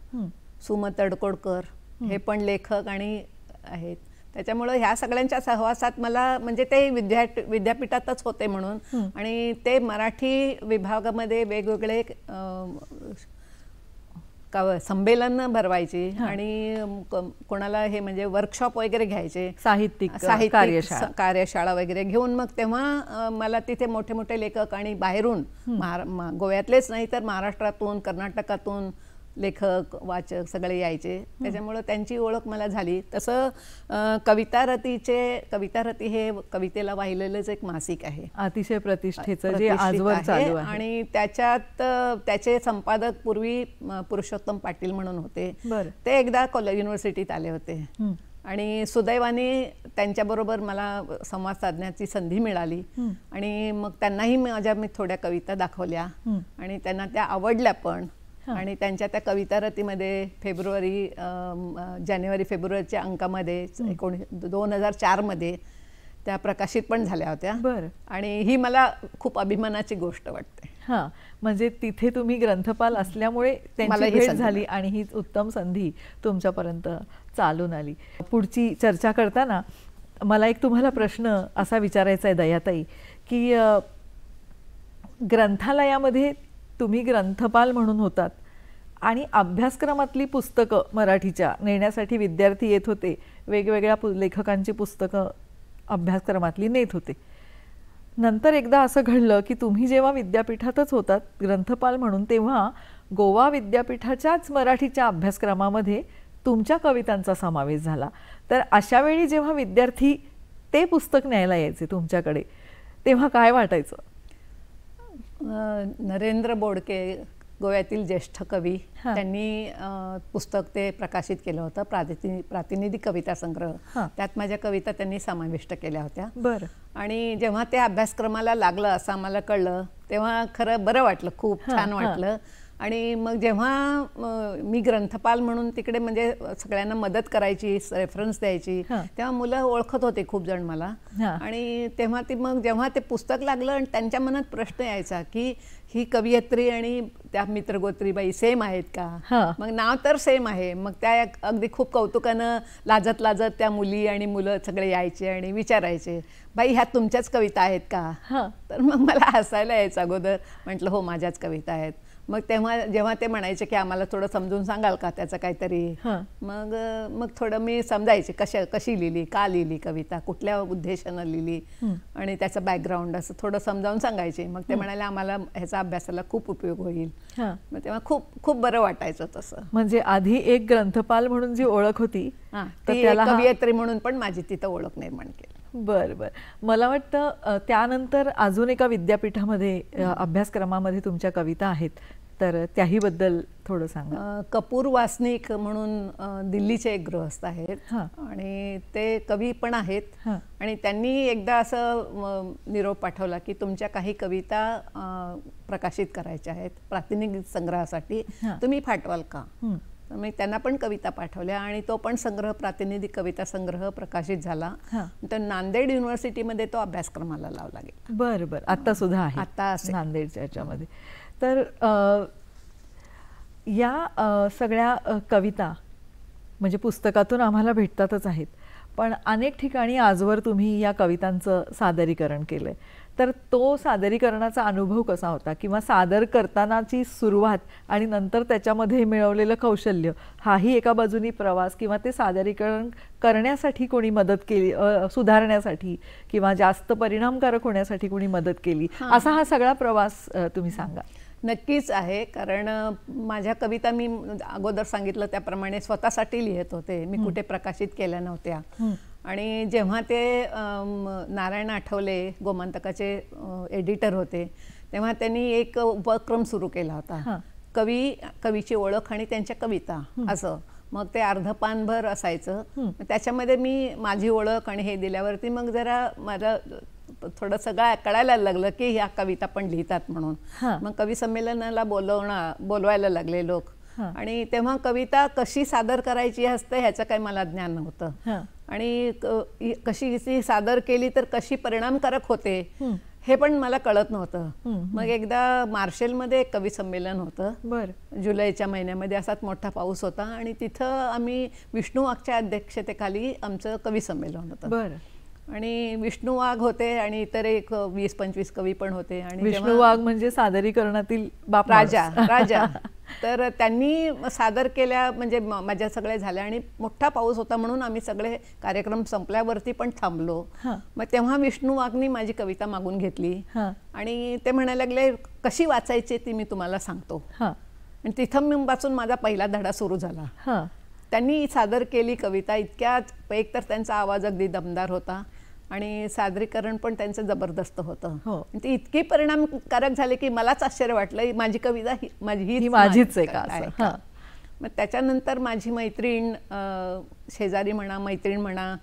सुमत तडकोडकर हे पण लेखक आणि आहेत त्याच्यामुळं ह्या सगळ्यांच्या सहवासात मला म्हणजे ते विद्या विद्यापीठातच होते म्हणून आणि ते मराठी विभागामध्ये वेगवेगळे संमेलन भरवायची आणि कोणाला हे म्हणजे वर्कशॉप वगैरे घ्यायचे साहित्यिक साहित्य कार्यशाळा वगैरे घेऊन मग तेव्हा मला तिथे मोठे मोठे लेखक आणि बाहेरून गोव्यातलेच नाही तर महाराष्ट्रातून कर्नाटकातून लेखक वाचक सगळे यायचे त्याच्यामुळं त्यांची ओळख मला झाली तसं कविता रथीचे कविता हे कवितेला वाहिलेलंच एक मासिक आहे अतिशय प्रतिष्ठेचं जे आजवर चालू आहे आणि त्याच्यात त्याचे संपादक पूर्वी पुरुषोत्तम पाटील म्हणून होते ते एकदा कॉलेज युनिव्हर्सिटीत आले होते आणि सुदैवाने त्यांच्याबरोबर मला संवाद साधण्याची संधी मिळाली आणि मग त्यांनाही माझ्या मी थोड्या कविता दाखवल्या आणि त्यांना त्या आवडल्या पण आणि त्यांच्या त्या कविता रतीमध्ये फेब्रुवारी जानेवारी फेब्रुवारीच्या अंकामध्ये एकोणी दोन हजार चारमध्ये त्या प्रकाशित पण झाल्या होत्या बरं आणि ही मला खूप अभिमानाची गोष्ट वाटते हां म्हणजे तिथे तुम्ही ग्रंथपाल असल्यामुळे त्यांची भेट झाली आणि ही उत्तम संधी तुमच्यापर्यंत चालून आली पुढची चर्चा करताना मला एक तुम्हाला प्रश्न असा विचारायचा आहे दयाताई की ग्रंथालयामध्ये तुम्ही ग्रंथपाल म्हणून होतात आणि अभ्यासक्रमातली पुस्तकं मराठीच्या नेण्यासाठी विद्यार्थी येत होते वेगवेगळ्या पु लेखकांची पुस्तकं अभ्यासक्रमातली नेत होते नंतर एकदा असं घडलं की तुम्ही जेव्हा विद्यापीठातच होतात ग्रंथपाल म्हणून तेव्हा गोवा विद्यापीठाच्याच मराठीच्या अभ्यासक्रमामध्ये तुमच्या कवितांचा समावेश झाला तर अशावेळी जेव्हा विद्यार्थी ते पुस्तक न्यायला यायचे तुमच्याकडे तेव्हा काय वाटायचं नरेंद्र बोडके गोव्यातील ज्येष्ठ कवी त्यांनी पुस्तक ते प्रकाशित केलं होतं प्रातिनि प्रातिनिधिक कविता संग्रह त्यात माझ्या कविता त्यांनी समाविष्ट केल्या होत्या बरं आणि जेव्हा ते अभ्यासक्रमाला लागलं असं आम्हाला कळलं तेव्हा खरं बरं वाटलं खूप छान वाटलं आणि मग जेव्हा मी ग्रंथपाल म्हणून तिकडे म्हणजे सगळ्यांना मदत करायची रेफरन्स द्यायची तेव्हा मुलं ओळखत होते खूप जण मला आणि तेव्हा ती मग जेव्हा ते पुस्तक लागलं आणि त्यांच्या मनात प्रश्न यायचा की ही कवयित्री आणि त्या मित्रगोत्रीबाई सेम आहेत का मग नाव तर सेम आहे मग त्या अगदी खूप कौतुकानं लाजत लाजत त्या मुली आणि मुलं सगळे यायचे आणि विचारायचे बाई ह्या तुमच्याच कविता आहेत का तर मग मला हसायला यायचं अगोदर म्हटलं हो माझ्याच कविता आहेत मग तेव्हा जेव्हा ते म्हणायचे की आम्हाला थोडं समजून सांगाल का त्याचं काहीतरी मग मग थोडं मी समजायचे कशा कशी लिहिली का लिहिली कविता कुठल्या उद्देशानं लिहिली आणि त्याचं बॅकग्राऊंड असं थोडं समजावून सांगायचे मग ते म्हणाले आम्हाला ह्याचा अभ्यासाला खूप उपयोग होईल मग तेव्हा खूप खूप बरं वाटायचं तसं म्हणजे आधी एक ग्रंथपाल म्हणून जी ओळख होती त्याला कवयित्री म्हणून पण माझी तिथं ओळख निर्माण केली बर बर मला वाटतं त्यानंतर अजून एका विद्यापीठामध्ये अभ्यासक्रमामध्ये तुमच्या कविता आहेत तर त्याही बद्दल थोडं सांगा कपूर वासनिक म्हणून दिल्लीचे एक गृहस्थ आहेत आणि ते कवी पण आहेत आणि त्यांनी एकदा असं निरोप पाठवला की तुमच्या काही कविता प्रकाशित करायच्या आहेत प्रातिनिधिक संग्रहासाठी तुम्ही फाटवाल का मी त्यांना पण कविता पाठवल्या आणि तो पण संग्रह प्रातिनिधिक कविता संग्रह प्रकाशित झाला तर नांदेड युनिव्हर्सिटीमध्ये तो अभ्यासक्रमाला लावला गेला बरं बरं आता सुद्धा आहे आता नांदेडच्या याच्यामध्ये तर या सगळ्या कविता म्हणजे पुस्तकातून आम्हाला भेटतातच आहेत पण अनेक ठिकाणी आजवर तुम्ही या कवितांचं सादरीकरण केलं तर तो सादरीकरणाचा अनुभव कसा होता किंवा सादर करतानाची सुरुवात आणि नंतर त्याच्यामध्ये मिळवलेलं कौशल्य हाही एका बाजूनी प्रवास किंवा ते सादरीकरण करण्यासाठी कोणी मदत केली सुधारण्यासाठी किंवा जास्त परिणामकारक होण्यासाठी कोणी मदत केली असा हा सगळा प्रवास तुम्ही सांगा नक्कीच आहे कारण माझ्या कविता मी अगोदर सांगितलं त्याप्रमाणे स्वतःसाठी लिहित होते मी कुठे प्रकाशित केल्या नव्हत्या आणि जेव्हा ते नारायण आठवले गोमांतकाचे एडिटर होते तेव्हा त्यांनी एक उपक्रम सुरू केला होता कवी कवीची ओळख आणि त्यांच्या कविता असं मग ते अर्ध पानभर असायचं त्याच्यामध्ये मी माझी ओळख आणि हे दिल्यावरती मग जरा माझं थोडं सगळं कळायला लागलं की ह्या कविता पण लिहितात म्हणून मग कवी संमेलनाला बोलवणं बोलवायला लागले लोक आणि तेव्हा कविता कशी सादर करायची असते ह्याचं काही मला ज्ञान नव्हतं आणि कशी सादर केली तर कशी परिणामकारक होते हे पण मला कळत नव्हतं मग एकदा मार्शेलमध्ये एक कवी संमेलन होतं बर जुलैच्या महिन्यामध्ये असाच मोठा पाऊस होता आणि तिथं आम्ही विष्णू वाघच्या अध्यक्षतेखाली आमचं कवी संमेलन होतं बर आणि विष्णू वाघ होते आणि इतर एक वीस पंचवीस कवी पण होते आणि विष्णू वाघ म्हणजे सादरीकरणातील राजा राजा तर त्यांनी सादर केल्या म्हणजे माझ्या सगळ्या झाल्या आणि मोठा पाऊस होता म्हणून आम्ही सगळे कार्यक्रम संपल्यावरती पण थांबलो मग तेव्हा विष्णू वाघनी माझी कविता मागून घेतली आणि ते म्हणायला लागले कशी वाचायची ती मी तुम्हाला सांगतो आणि तिथं वाचून माझा पहिला धडा सुरू झाला त्यांनी सादर केली कविता एक एकतर त्यांचा आवाज अगदी दमदार होता आणि सादरीकरण पण त्यांचं जबरदस्त होतं हो. ते इतकी परिणामकारक झाले की मलाच आश्चर्य वाटलं माझी कविता ही माझी ही माझीच आहे का मग त्याच्यानंतर माझी मैत्रीण शेजारी म्हणा मैत्रीण म्हणा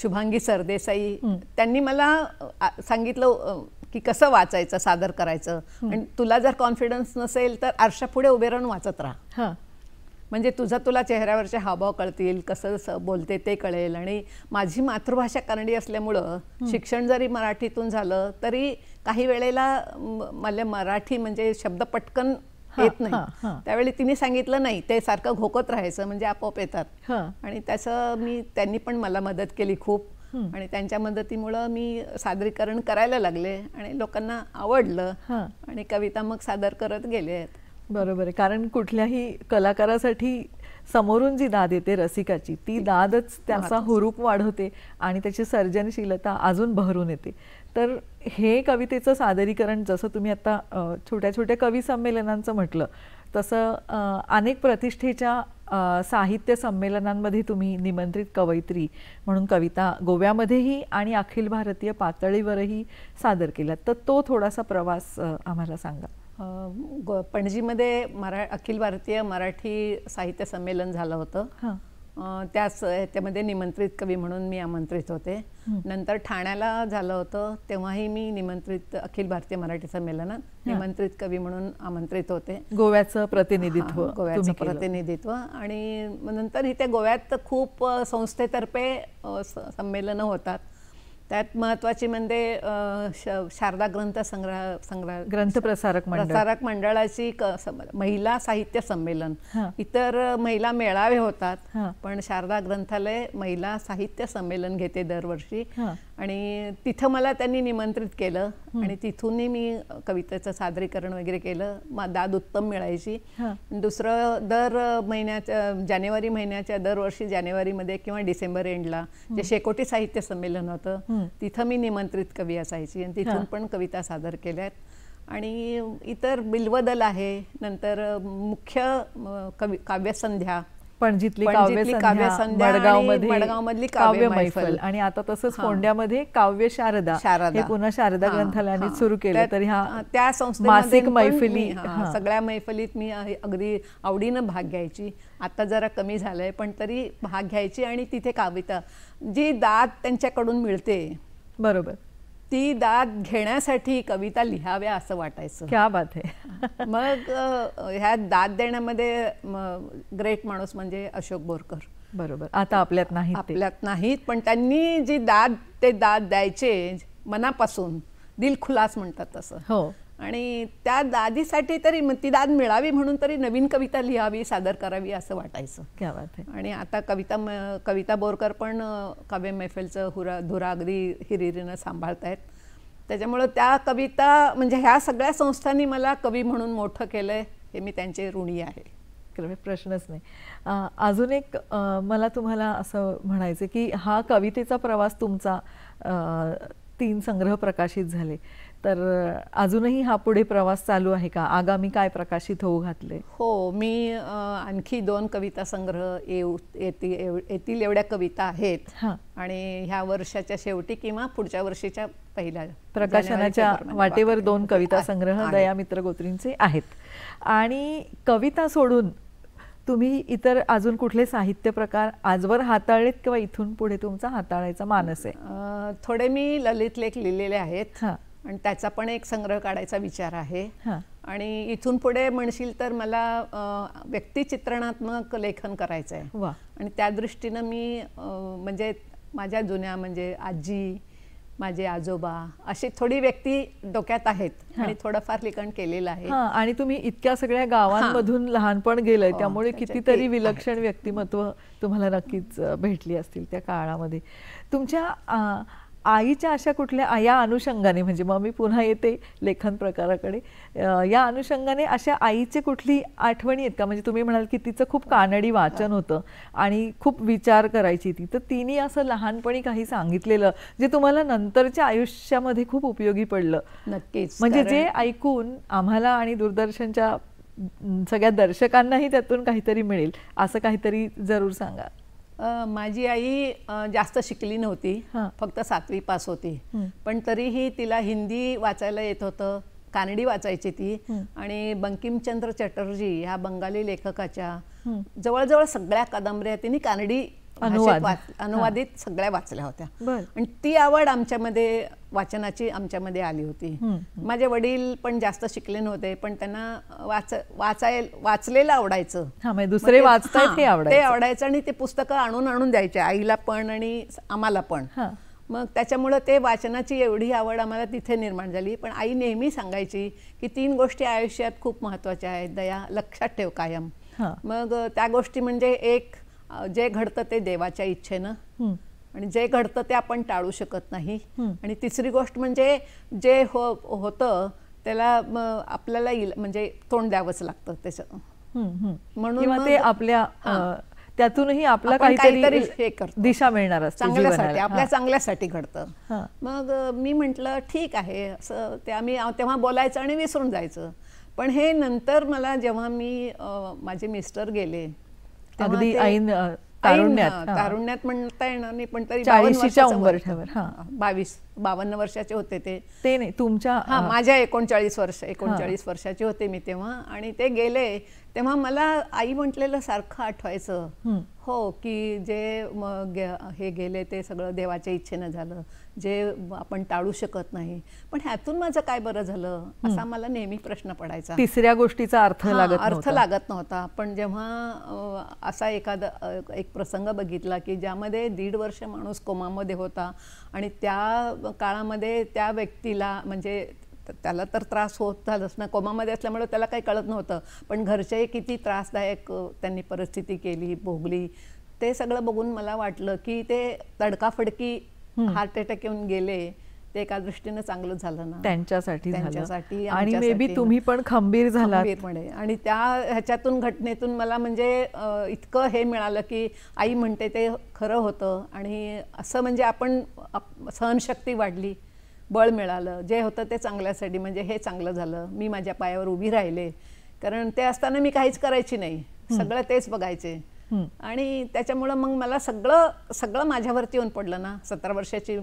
शुभांगी सरदेसाई त्यांनी मला सांगितलं की कसं वाचायचं सादर करायचं आणि तुला जर कॉन्फिडन्स नसेल तर आरशापुढे उभे राहून वाचत राहा म्हणजे तुझा तुला चेहऱ्यावरचे हावभाव कळतील कसं बोलते ते कळेल आणि माझी मातृभाषा कन्नडी असल्यामुळं शिक्षण जरी मराठीतून झालं तरी काही वेळेला मला मराठी म्हणजे शब्द पटकन येत नाही त्यावेळी तिने सांगितलं नाही ते सारखं घोकत राहायचं म्हणजे आपोआप येतात आणि त्याचं मी त्यांनी पण मला मदत केली खूप आणि त्यांच्या मदतीमुळं मी सादरीकरण करायला लागले आणि लोकांना आवडलं आणि कविता मग सादर करत गेले आहेत बरोबर आहे कारण कुठल्याही कलाकारासाठी समोरून जी दाद येते रसिकाची ती दादच त्याचा हुरूप वाढवते आणि त्याची सर्जनशीलता अजून बहरून येते तर हे कवितेचं सादरीकरण जसं तुम्ही आता छोट्या छोट्या कवी संमेलनांचं म्हटलं तसं अनेक प्रतिष्ठेच्या साहित्य संमेलनांमध्ये तुम्ही निमंत्रित कवयित्री म्हणून कविता गोव्यामध्येही आणि अखिल भारतीय पातळीवरही सादर केल्या तर तो थोडासा प्रवास आम्हाला सांगा ग पणजीमध्ये मरा अखिल भारतीय मराठी साहित्य संमेलन झालं होतं त्याच त्यामध्ये निमंत्रित कवी म्हणून मी आमंत्रित होते नंतर ठाण्याला झालं होतं तेव्हाही मी निमंत्रित अखिल भारतीय मराठी संमेलनात निमंत्रित कवी म्हणून आमंत्रित होते गोव्याचं प्रतिनिधित्व गोव्याचं प्रतिनिधित्व आणि नंतर इथे गोव्यात खूप संस्थेतर्फे संमेलनं होतात त्यात महत्वाचे म्हणजे शारदा ग्रंथ संग्रह संग्रह ग्रंथ प्रसारक मंडळ प्रसारक मंडळाची महिला साहित्य संमेलन इतर महिला मेळावे होतात पण शारदा ग्रंथालय महिला साहित्य संमेलन घेते दरवर्षी आणि तिथं मला त्यांनी निमंत्रित केलं आणि तिथूनही मी कवितेचं सादरीकरण वगैरे केलं मा दाद उत्तम मिळायची दुसरं दर महिन्याच्या जानेवारी महिन्याच्या दरवर्षी जानेवारीमध्ये किंवा डिसेंबर एंडला जे शेकोटी साहित्य संमेलन होतं तिथं मी निमंत्रित कवी असायची आणि तिथून पण कविता सादर केल्यात आणि इतर बिल्वदल आहे नंतर मुख्य कवी काव्यसंध्या पणजीतली काव्य संध्या मडगाव मधली काव्य मैफल आणि आता तसंच कोंड्यामध्ये काव्य शारदा शारदा पुन्हा शारदा ग्रंथालयाने सुरू केलं तर ह्या त्या मासिक मैफिली सगळ्या मैफलीत मी अगदी आवडीनं भाग घ्यायची आता जरा कमी झालंय पण तरी भाग घ्यायची आणि तिथे काविता जी दाद त्यांच्याकडून मिळते बरोबर ती दाद घेण्यासाठी कविता लिहाव्या असं वाटायचं क्या बात आहे मग ह्या दाद देण्यामध्ये ग्रेट माणूस म्हणजे अशोक बोरकर बरोबर आता आपल्यात नाही आपल्यात नाहीत पण त्यांनी जी दाद ते दाद द्यायचे मनापासून दिलखुलास म्हणतात तसं हो आणि त्या दादीसाठी तरी ती दाद मिळावी म्हणून तरी नवीन कविता लिहावी सादर करावी असं वाटायचं क्या बात आणि आता कविता कविता बोरकर पण काव्य मैफलचं हुरा धुरा अगदी हिरिरीनं सांभाळतायत त्याच्यामुळं त्या कविता म्हणजे ह्या सगळ्या संस्थांनी मला कवी म्हणून मोठं केलं आहे हे मी त्यांचे ऋणी आहे प्रश्नच नाही अजून एक मला तुम्हाला असं म्हणायचं की हा कवितेचा प्रवास तुमचा तीन संग्रह प्रकाशित झाले तर अजूनही हा पुढे प्रवास चालू आहे का आगामी काय प्रकाशित होऊ घातले हो मी आणखी दोन कविता संग्रह येऊ येतील येतील एवढ्या कविता आहेत आणि ह्या वर्षाच्या शेवटी किंवा पुढच्या वर्षीच्या पहिल्या प्रकाशनाच्या वाटेवर दोन कविता संग्रह मित्र गोत्रींचे आहेत आणि कविता सोडून तुम्ही इतर अजून कुठले साहित्य प्रकार आजवर हाताळलेत किंवा इथून पुढे तुमचा हाताळायचा मानस आहे थोडे मी ललित लेख लिहिलेले आहेत आणि त्याचा पण एक संग्रह काढायचा विचार आहे आणि इथून पुढे म्हणशील तर मला व्यक्तिचित्रणात्मक लेखन करायचं आहे आणि त्या दृष्टीनं मी म्हणजे माझ्या जुन्या म्हणजे आजी माझे आजोबा अशी थोडी व्यक्ती डोक्यात आहेत आणि थोडंफार लिखाण केलेलं आहे आणि तुम्ही इतक्या सगळ्या गावांमधून लहानपण गेलंय त्यामुळे हो, कितीतरी विलक्षण व्यक्तिमत्व तुम्हाला नक्कीच भेटली असतील त्या काळामध्ये तुमच्या आईच्या अशा कुठल्या या अनुषंगाने म्हणजे मग मी पुन्हा येते लेखन प्रकाराकडे या अनुषंगाने अशा आईचे कुठली आठवणी आहेत का म्हणजे तुम्ही म्हणाल की तिचं खूप कानडी वाचन होतं आणि खूप विचार करायची ती तर तिने असं लहानपणी काही सांगितलेलं जे तुम्हाला नंतरच्या आयुष्यामध्ये खूप उपयोगी पडलं नक्कीच म्हणजे जे ऐकून आम्हाला आणि दूरदर्शनच्या सगळ्या दर्शकांनाही त्यातून काहीतरी मिळेल असं काहीतरी जरूर सांगा माझी आई जास्त शिकली नव्हती फक्त सातवी पास होती पण तरीही तिला हिंदी वाचायला येत होतं कानडी वाचायची ती आणि बंकिमचंद्र चटर्जी ह्या बंगाली लेखकाच्या जवळजवळ सगळ्या कादंबऱ्या तिने कानडी अनुवाद अनुवादित सगळ्या वाचल्या होत्या आणि ती आवड आमच्यामध्ये वाचनाची आमच्यामध्ये आली होती माझे वडील पण जास्त शिकले नव्हते पण त्यांना वाच वाचाय वाचलेलं आवडायचं म्हणजे दुसरे वाचता ते आवडायचं आणि ते पुस्तकं आणून आणून द्यायचे आईला पण आणि आम्हाला पण मग त्याच्यामुळं ते वाचनाची एवढी आवड आम्हाला तिथे निर्माण झाली पण आई नेहमी सांगायची की तीन गोष्टी आयुष्यात खूप महत्वाच्या आहेत दया लक्षात ठेव कायम मग त्या गोष्टी म्हणजे एक जे घडतं ते देवाच्या इच्छेनं आणि जे घडतं ते आपण टाळू शकत नाही आणि तिसरी गोष्ट म्हणजे जे हो होतं त्याला आपल्याला म्हणजे तोंड द्यावंच लागतं त्याच्यात म्हणून ते आपल्या त्यातूनही आपला काहीतरी हे करतो दिशा मिळणार चांगल्यासाठी आपल्या चांगल्यासाठी घडतं मग मी म्हंटल ठीक आहे असं ते आम्ही तेव्हा बोलायचं आणि विसरून जायचं पण हे नंतर मला जेव्हा मी माझे मिस्टर गेले अगदी ऐन तारुण्यात तारुण्यात म्हणता येणार नाही पण तरी चाळीशीच्या उंबरठ्यावर बावीस बावन्न वर्षाचे होते ते ते नाही तुमच्या माझ्या एकोणचाळीस वर्ष एकोणचाळीस वर्षाचे होते मी तेव्हा आणि ते गेले तेव्हा मला आई म्हटलेलं सारखं आठवायचं हो की जे मग हे गेले ते सगळं देवाच्या इच्छेनं झालं जे आपण टाळू शकत नाही पण ह्यातून माझं काय बरं झालं असा मला नेहमी प्रश्न पडायचा तिसऱ्या गोष्टीचा अर्थ लागत अर्थ लागत नव्हता पण जेव्हा असा एखादा एक प्रसंग बघितला की ज्यामध्ये दीड वर्ष माणूस कोमामध्ये होता आणि त्या काळामध्ये त्या व्यक्तीला म्हणजे त्याला तर त्रास होत झालाच ना कोमामध्ये असल्यामुळे त्याला काही कळत नव्हतं पण घरचे किती त्रासदायक त्यांनी परिस्थिती केली भोगली ते सगळं बघून मला वाटलं की ते तडकाफडकी हार्ट अटॅक येऊन गेले ते एका दृष्टीनं चांगलं झालं ना त्यांच्यासाठी त्यांच्यासाठी आणि मे बी तुम्ही पण खंबीर झाला आणि त्या ह्याच्यातून घटनेतून मला म्हणजे इतकं हे मिळालं की आई म्हणते ते खरं होतं आणि असं म्हणजे आपण सहनशक्ती वाढली बळ मिळालं जे होतं ते चांगल्यासाठी म्हणजे हे चांगलं झालं मी माझ्या पायावर उभी राहिले कारण ते असताना मी काहीच करायची नाही सगळं तेच बघायचे आणि त्याच्यामुळं मग मला सगळं सगळं माझ्यावरती येऊन पडलं ना सतरा वर्षाची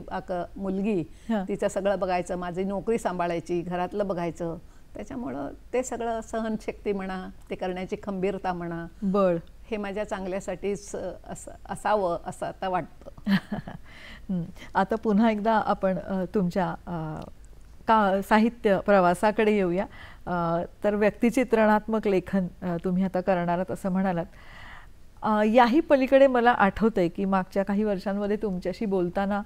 मुलगी तिचं सगळं बघायचं माझी नोकरी सांभाळायची घरातलं बघायचं त्याच्यामुळं ते सगळं सहनशक्ती म्हणा ते करण्याची खंबीरता म्हणा बळ हे माझ्या चांगल्यासाठीच असं असावं असं आता वाटतं आता पुन्हा एकदा आपण तुमच्या का साहित्य प्रवासाकडे येऊया तर व्यक्तिचित्रणात्मक लेखन तुम्ही आता करणारात असं म्हणालात याही पलीकडे मला आठवतं आहे की मागच्या काही वर्षांमध्ये तुमच्याशी बोलताना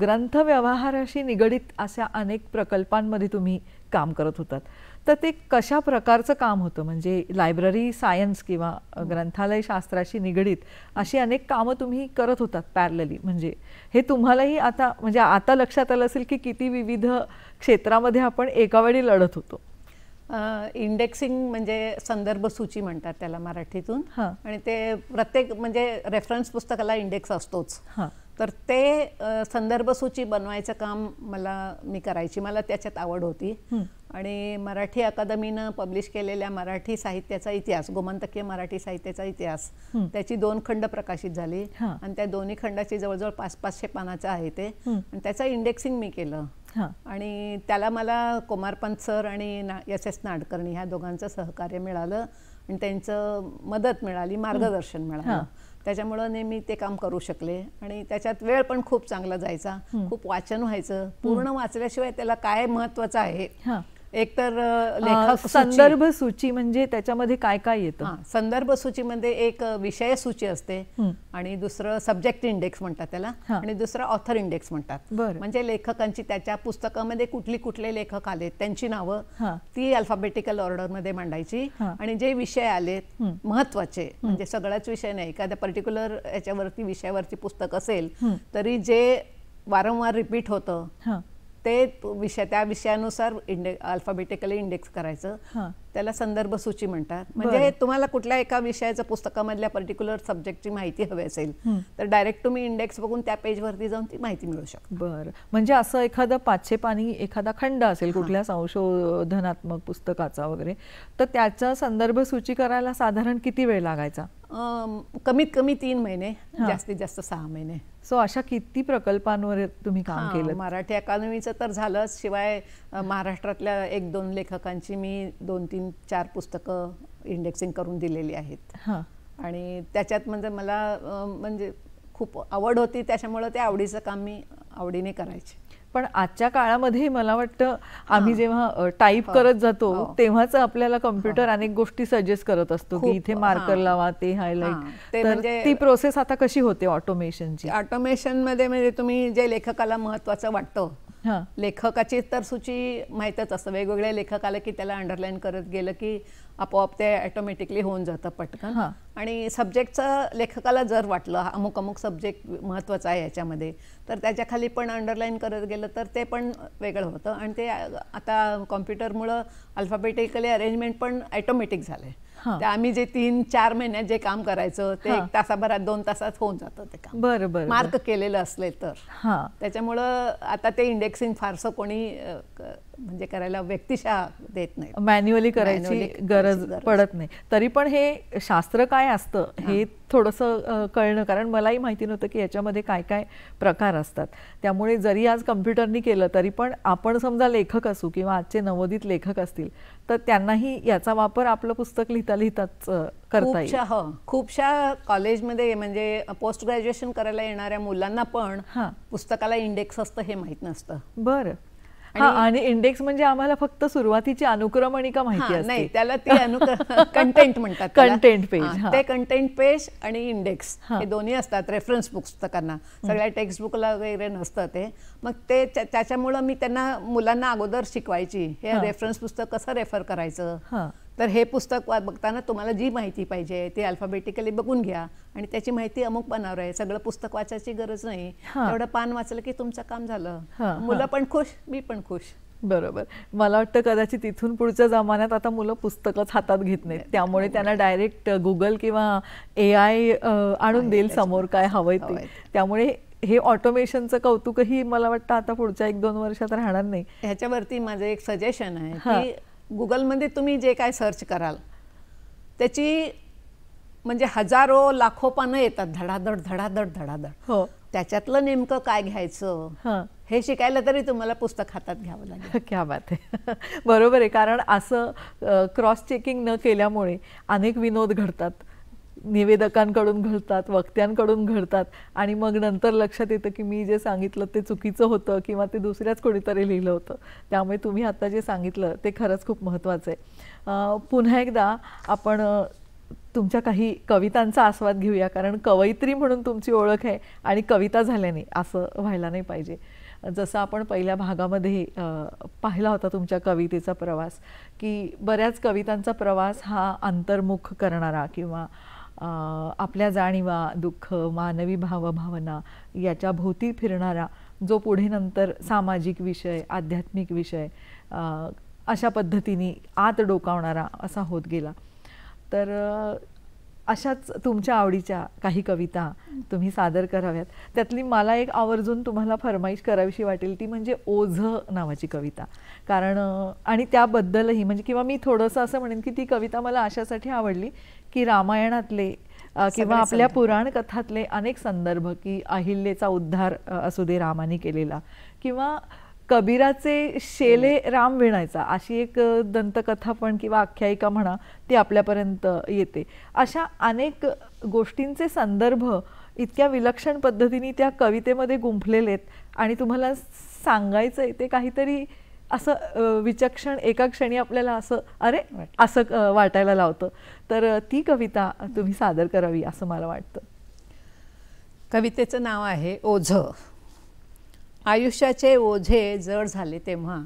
ग्रंथव्यवहाराशी व्यवहाराशी निगडीत अशा अनेक प्रकल्पांमध्ये तुम्ही काम करत होतात तर ते कशा प्रकारचं काम होतं म्हणजे लायब्ररी सायन्स किंवा ग्रंथालय शास्त्राशी निगडीत अशी अनेक कामं तुम्ही करत होतात पॅरलली म्हणजे हे तुम्हालाही आता म्हणजे आता लक्षात आलं असेल की किती विविध क्षेत्रामध्ये आपण एकावेळी लढत होतो इंडेक्सिंग म्हणजे संदर्भ सूची म्हणतात त्याला मराठीतून आणि ते प्रत्येक म्हणजे रेफरन्स पुस्तकाला इंडेक्स असतोच तर ते संदर्भ सूची बनवायचं काम मला मी करायची मला त्याच्यात आवड होती आणि मराठी अकादमीनं पब्लिश केलेल्या मराठी साहित्याचा इतिहास गोमंतकीय मराठी साहित्याचा इतिहास त्याची दोन खंड प्रकाशित झाली आणि त्या दोन्ही खंडाची जवळजवळ पाच पाचशे पानाचं आहे ते आणि त्याचं इंडेक्सिंग मी केलं आणि त्याला मला कुमारपंत सर आणि ना एस एस नाडकर्णी ह्या दोघांचं सहकार्य मिळालं आणि त्यांचं मदत मिळाली मार्गदर्शन मिळालं त्याच्यामुळं नेहमी ते काम करू शकले आणि त्याच्यात वेळ पण खूप चांगला जायचा खूप वाचन व्हायचं पूर्ण वाचल्याशिवाय त्याला काय महत्वाचं आहे एकतर संदर्भ सूची म्हणजे त्याच्यामध्ये काय काय येतं संदर्भ सूचीमध्ये एक विषय सूची असते आणि दुसरं सब्जेक्ट इंडेक्स म्हणतात त्याला आणि दुसरं ऑथर इंडेक्स म्हणतात म्हणजे लेखकांची त्याच्या पुस्तकामध्ये कुठली कुठले लेखक आलेत त्यांची नावं ती अल्फाबेटिकल ऑर्डर मध्ये मांडायची आणि जे विषय आलेत महत्वाचे म्हणजे सगळाच विषय नाही एखाद्या पर्टिक्युलर याच्यावरती विषयावरती पुस्तक असेल तरी जे वारंवार रिपीट होतं ते विषय त्या विषयानुसार इंडे अल्फाबेटिकली इंडेक्स करायचं त्याला संदर्भ सूची म्हणतात म्हणजे तुम्हाला कुठल्या एका विषयाच्या पुस्तकामधल्या पर्टिक्युलर सब्जेक्टची माहिती हवी असेल तर डायरेक्ट तुम्ही इंडेक्स बघून त्या पेजवरती जाऊन ती माहिती मिळू शकता बरं म्हणजे असं एखादं पाचशे पाणी एखादा खंड असेल कुठल्या संशोधनात्मक पुस्तकाचा वगैरे तर त्याचा संदर्भ सूची करायला साधारण किती वेळ लागायचा कमीत कमी तीन महिने जास्तीत जास्त सहा महिने सो अशा किती प्रकल्पांवर तुम्ही काम केलं मराठी अकादमीचं तर झालंच शिवाय महाराष्ट्रातल्या एक दोन लेखकांची मी दोन तीन चार पुस्तकं इंडेक्सिंग करून दिलेली आहेत आणि त्याच्यात म्हणजे मला म्हणजे खूप आवड होती त्याच्यामुळं ते आवडीचं काम मी आवडीने करायचे पण आजच्या काळामध्ये मला वाटतं आम्ही जेव्हा टाईप हो. करत जातो हो. तेव्हाच आपल्याला कम्प्युटर हो. अनेक गोष्टी सजेस्ट करत असतो की इथे मार्कर लावा ते हायलाइट म्हणजे ती प्रोसेस आता कशी होते ऑटोमेशनची ऑटोमेशन मध्ये म्हणजे तुम्ही जे लेखकाला महत्वाचं वाटतं लेखकाची तर सूची माहीतच असतं वेगवेगळ्या लेखक आले की त्याला अंडरलाईन करत गेलं की आपोआप ते ॲटोमॅटिकली होऊन जातं पटकन आणि सब्जेक्टचं लेखकाला जर वाटलं अमुक अमुक सब्जेक्ट महत्त्वाचा आहे याच्यामध्ये तर त्याच्या खाली पण अंडरलाईन करत गेलं तर ते पण वेगळं होतं आणि ते आता कॉम्प्युटरमुळं अल्फाबेटिकली अरेंजमेंट पण ॲटोमॅटिक झालं आहे आम्ही जे तीन चार महिन्यात जे काम करायचं ते एक तासाभरात दोन तासात होऊन जातं ते काम बरोबर मार्क केलेलं असले तर त्याच्यामुळं आता ते इंडेक्सिंग फारसं कोणी म्हणजे करायला व्यक्तिशा देत नाही मॅन्युअली करायची गरज पडत नाही तरी पण हे शास्त्र काय असतं हे थोडस कळणं कारण मलाही माहिती नव्हतं की याच्यामध्ये काय काय प्रकार असतात त्यामुळे जरी आज कम्प्युटरनी केलं तरी पण आपण समजा लेखक असू किंवा आजचे नवोदित लेखक असतील तर त्यांनाही याचा वापर आपलं पुस्तक लिहिता लिहिताच करता येईल हो. खूपशा कॉलेजमध्ये म्हणजे पोस्ट ग्रॅज्युएशन करायला येणाऱ्या मुलांना पण पुस्तकाला इंडेक्स असतं हे माहीत नसतं बरं आणि इंडेक्स म्हणजे आम्हाला फक्त सुरुवातीची अनुक्रमणिका माहिती नाही त्याला ती कंटेंट म्हणतात कंटेंट पेज ते कंटेंट पेज आणि इंडेक्स हे दोन्ही असतात रेफरन्स पुस्तकांना सगळ्या टेक्स्ट बुकला वगैरे नसतं ते मग ते त्याच्यामुळं मी त्यांना मुलांना अगोदर शिकवायची हे रेफरन्स पुस्तक कसं रेफर करायचं तर हे पुस्तक वा बघताना तुम्हाला जी माहिती पाहिजे ती अल्फाबेटिकली बघून घ्या आणि त्याची माहिती अमुक पानावर आहे सगळं पुस्तक वाचायची गरज नाही एवढं पान वाचलं की तुमचं काम झालं मुलं पण खुश मी पण खुश बरोबर मला वाटतं कदाचित इथून पुढच्या जमान्यात आता मुलं पुस्तकच हातात घेत नाहीत त्यामुळे त्यांना डायरेक्ट गुगल किंवा ए आय आणून देईल समोर काय हवंय ते त्यामुळे हे ऑटोमेशनचं कौतुकही मला वाटतं आता पुढच्या एक दोन वर्षात राहणार नाही ह्याच्यावरती माझं एक सजेशन आहे की गुगलमध्ये तुम्ही जे काय सर्च कराल त्याची म्हणजे हजारो लाखो पानं येतात धडाधड धडाधड धडाधड हो त्याच्यातलं नेमकं काय घ्यायचं हे शिकायला तरी तुम्हाला पुस्तक हातात घ्यावं लागेल क्या बात आहे बरोबर आहे कारण असं क्रॉस चेकिंग न केल्यामुळे अनेक विनोद घडतात निवेदकांकडून घडतात वक्त्यांकडून घडतात आणि मग नंतर लक्षात येतं की मी जे सांगितलं ते चुकीचं होतं किंवा ते दुसऱ्याच कोणीतरी लिहिलं होतं त्यामुळे तुम्ही आता जे सांगितलं ते खरंच खूप महत्त्वाचं आहे पुन्हा एकदा आपण तुमच्या काही कवितांचा आस्वाद घेऊया कारण कवयित्री म्हणून तुमची ओळख आहे आणि कविता झाल्याने असं व्हायला नाही पाहिजे जसं आपण पहिल्या भागामध्ये पाहिला होता तुमच्या कवितेचा प्रवास की बऱ्याच कवितांचा प्रवास हा अंतर्मुख करणारा किंवा आपल्या जाणीवा दुःख मानवी भावभावना याच्या भोवती फिरणारा जो पुढे नंतर सामाजिक विषय आध्यात्मिक विषय अशा पद्धतीने आत डोकावणारा असा होत गेला तर अशाच तुमच्या आवडीच्या काही कविता तुम्ही सादर कराव्यात त्यातली मला एक आवर्जून तुम्हाला फरमाईश करावीशी वाटेल ती म्हणजे ओझ नावाची कविता कारण आणि त्याबद्दलही म्हणजे किंवा मी थोडंसं असं म्हणेन की ती कविता मला अशासाठी आवडली की रामायणातले किंवा आपल्या पुराण कथातले अनेक संदर्भ की अहिल्येचा उद्धार असू दे रामाने केलेला किंवा कबीराचे शेले राम विणायचा अशी एक दंतकथा पण किंवा आख्यायिका म्हणा ती आपल्यापर्यंत येते अशा अनेक गोष्टींचे संदर्भ इतक्या विलक्षण पद्धतीने त्या कवितेमध्ये गुंफलेले आहेत आणि तुम्हाला सांगायचं आहे ते काहीतरी असं विचक्षण एका क्षणी आपल्याला असं अरे असं वाटायला लावतं तर ती कविता तुम्ही सादर करावी असं मला वाटतं कवितेचं नाव आहे ओझ आयुष्याचे ओझे जड झाले तेव्हा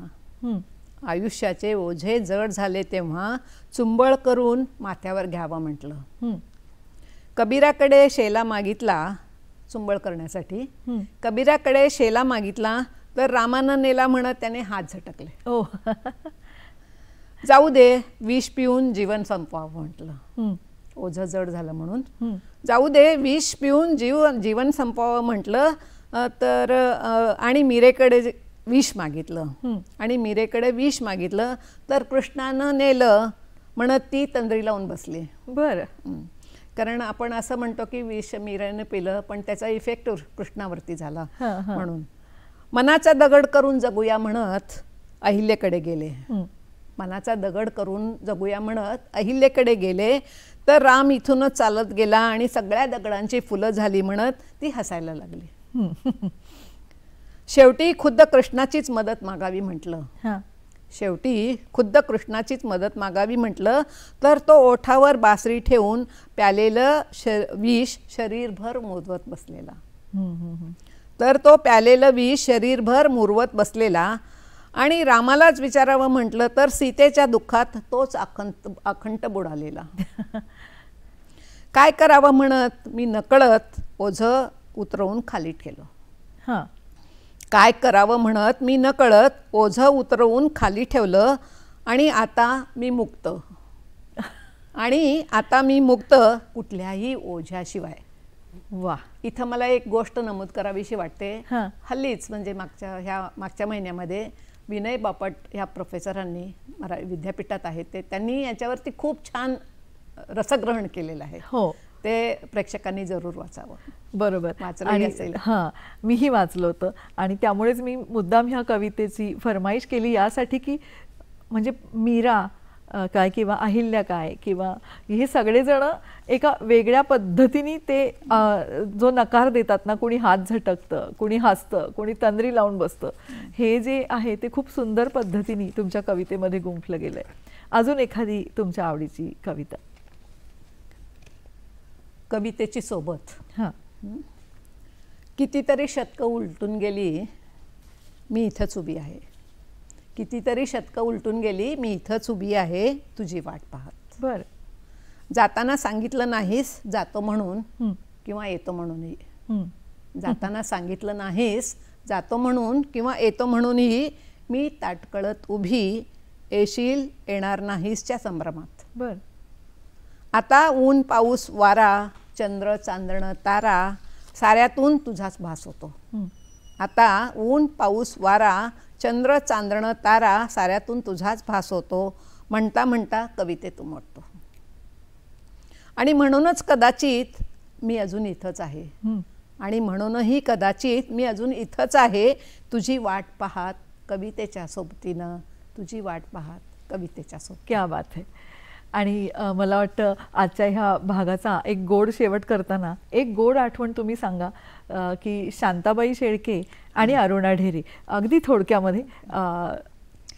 आयुष्याचे ओझे जड झाले तेव्हा चुंबळ करून माथ्यावर घ्यावं म्हटलं कबीराकडे शेला मागितला चुंबळ करण्यासाठी कबीराकडे शेला मागितला तर रामानं नेला म्हणत त्याने हात झटकले हो जाऊ दे विष पिऊन जीवन संपवावं म्हटलं ओझ जड झालं म्हणून जाऊ दे विष पिऊन जीव जीवन संपवावं म्हटलं तर आणि मीरेकडे विष मागितलं आणि मीरेकडे विष मागितलं तर कृष्णानं नेलं म्हणत ती तंद्री लावून बसली बरं कारण आपण असं म्हणतो की विष मिरेनं पिलं पण त्याचा इफेक्ट कृष्णावरती झाला म्हणून मनाचा दगड करून जगूया म्हणत अहिल्याकडे गेले मनाचा दगड करून जगूया म्हणत अहिल्येकडे गेले तर राम इथूनच चालत गेला आणि सगळ्या दगडांची फुलं झाली म्हणत ती हसायला लागली शेवटी खुद्द कृष्णाचीच मदत मागावी म्हटलं शेवटी खुद्द कृष्णाचीच मदत मागावी म्हटलं तर तो ओठावर बासरी ठेवून प्यालेलं श विष शरीरभर मोजवत बसलेला तर तो प्यालेलं विष शरीरभर मुरवत बसलेला आणि रामालाच विचारावं म्हटलं तर सीतेच्या दुःखात तोच अखंत अखंड बुडालेला काय करावं म्हणत मी नकळत ओझं उतरवून खाली ठेलो हां काय करावं म्हणत मी नकळत ओझं उतरवून खाली ठेवलं आणि आता मी मुक्त आणि आता मी मुक्त कुठल्याही ओझ्याशिवाय वा इथं मला एक गोष्ट नमूद करावीशी वाटते हल्लीच म्हणजे मागच्या ह्या मागच्या महिन्यामध्ये विनय बापट ह्या प्रोफेसरांनी मरा विद्यापीठात आहेत ते त्यांनी याच्यावरती खूप छान रसग्रहण केलेलं आहे हो ते प्रेक्षकांनी जरूर वाचावं बरोबर हां मीही वाचलं होतं आणि त्यामुळेच मी मुद्दाम ह्या कवितेची फरमाईश केली यासाठी की म्हणजे मीरा काय किंवा अहिल्या काय किंवा हे सगळेजण एका वेगळ्या पद्धतीने ते जो नकार देतात ना कोणी हात झटकतं कोणी हसतं कोणी तंद्री लावून बसतं हे जे आहे ते खूप सुंदर पद्धतीने तुमच्या कवितेमध्ये गुंफलं गेलं आहे अजून एखादी तुमच्या आवडीची कविता कवितेची सोबत हां कितीतरी शतकं उलटून गेली मी इथंच उभी आहे कितीतरी शतकं उलटून गेली मी इथंच उभी आहे तुझी वाट पाहत बर जाताना सांगितलं नाहीस जातो म्हणून किंवा येतो म्हणूनही जाताना सांगितलं नाहीस जातो म्हणून किंवा येतो म्हणूनही मी ताटकळत उभी येशील येणार नाहीसच्या संभ्रमात बर आता ऊन पाऊस वारा चंद्र चांदणं तारा साऱ्यातून तुझाच भास होतो आता ऊन पाऊस वारा चंद्र चांदणं तारा साऱ्यातून तुझाच भास होतो म्हणता म्हणता कवितेत उमटतो आणि म्हणूनच कदाचित मी अजून इथंच आहे आणि म्हणूनही कदाचित मी अजून इथंच आहे तुझी वाट पाहात कवितेच्या सोबतीनं तुझी वाट पाहात कवितेच्या सोबत क्या बात आहे आणि मला वाटतं आजच्या ह्या भागाचा एक गोड शेवट करताना एक गोड आठवण तुम्ही सांगा की शांताबाई शेळके आणि अरुणा ढेरे अगदी थोडक्यामध्ये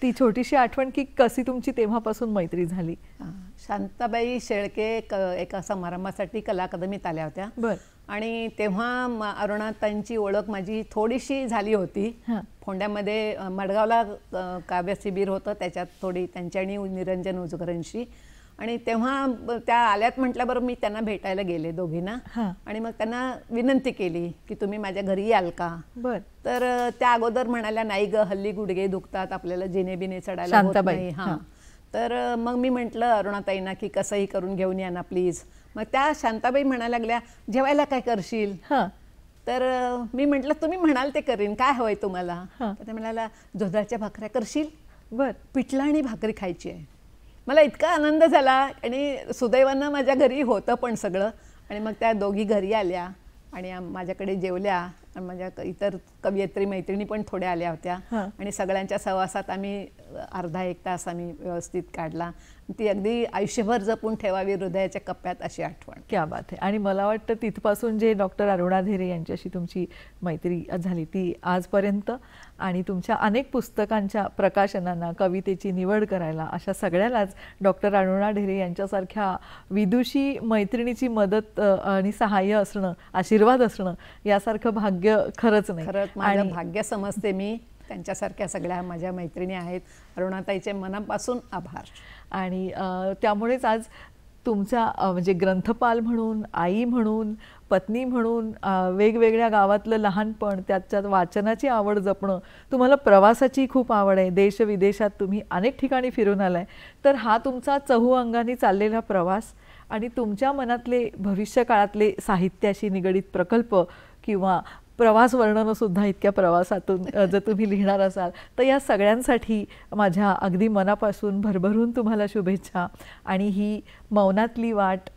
ती छोटीशी आठवण की कशी तुमची तेव्हापासून मैत्री झाली शांताबाई शेळके क एका समारंभासाठी कला अकादमीत आल्या होत्या बरं आणि तेव्हा अरुणाताईंची ओळख माझी थोडीशी झाली होती फोंड्यामध्ये मडगावला काव्य शिबिर होतं त्याच्यात थोडी त्यांच्या आणि निरंजन उजगरांशी आणि तेव्हा त्या आल्यात म्हटल्याबरोबर मी त्यांना भेटायला गेले दोघींना आणि मग त्यांना विनंती केली की तुम्ही माझ्या घरी याल का बर तर त्या अगोदर म्हणाल्या नाही ग हल्ली गुडघे दुखतात आपल्याला जिने बिने चढायला होत नाही तर मग मी म्हटलं अरुणाताईंना की कसंही करून घेऊन या ना प्लीज मग त्या शांताबाई म्हणायला लागल्या जेवायला काय करशील तर मी म्हंटल तुम्ही म्हणाल ते करीन काय हवंय तुम्हाला तर ते म्हणाला जोधाच्या भाकऱ्या करशील बर पिठला आणि भाकरी खायची आहे मला इतका आनंद झाला आणि सुदैवानं माझ्या घरी होतं पण सगळं आणि मग त्या दोघी घरी आल्या आणि माझ्याकडे जेवल्या आणि माझ्या इतर कवयित्री मैत्रिणी पण थोड्या आल्या होत्या आणि सगळ्यांच्या सहवासात आम्ही अर्धा एक तास आम्ही व्यवस्थित काढला ती अगदी आयुष्यभर जपून ठेवावी हृदयाच्या कप्प्यात अशी आठवण क्या बात आहे आणि मला वाटतं तिथपासून जे डॉक्टर अरुणाधेरे यांच्याशी तुमची मैत्री झाली ती आजपर्यंत आणि तुमच्या अनेक पुस्तकांच्या प्रकाशनांना कवितेची निवड करायला अशा सगळ्यालाच डॉक्टर अरुणा ढेरे यांच्यासारख्या विदुषी मैत्रिणीची मदत आणि सहाय्य असणं आशीर्वाद असणं यासारखं भाग्य खरंच नाही खरंच माझं भाग्य समजते मी त्यांच्यासारख्या सगळ्या माझ्या मैत्रिणी आहेत अरुणाताईचे मनापासून आभार आणि त्यामुळेच आज तुमचा म्हणजे ग्रंथपाल म्हणून आई म्हणून पत्नी म्हणून वेगवेगळ्या गावातलं लहानपण त्याच्यात वाचनाची आवड जपणं तुम्हाला प्रवासाची खूप आवड आहे देश विदेशात तुम्ही अनेक ठिकाणी फिरून आलाय तर हा तुमचा चहू अंगाने चाललेला प्रवास आणि तुमच्या मनातले भविष्यकाळातले साहित्याशी निगडीत प्रकल्प किंवा प्रवास वर्णनंसुद्धा इतक्या प्रवासातून जर तुम्ही लिहिणार असाल तर या सगळ्यांसाठी माझ्या अगदी मनापासून भरभरून तुम्हाला शुभेच्छा आणि ही मौनातली वाट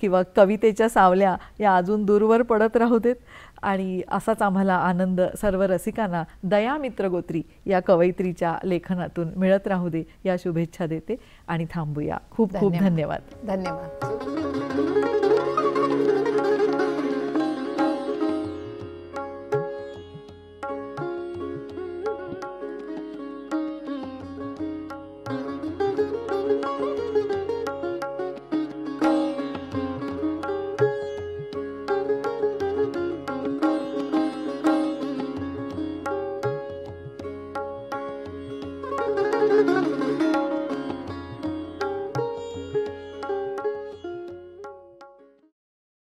किंवा कवितेच्या सावल्या या अजून दूरवर पडत राहू देत आणि असाच आम्हाला आनंद सर्व रसिकांना दया मित्रगोत्री या कवयित्रीच्या लेखनातून मिळत राहू दे या शुभेच्छा देते आणि थांबूया खूप खूप धन्यवाद धन्यवाद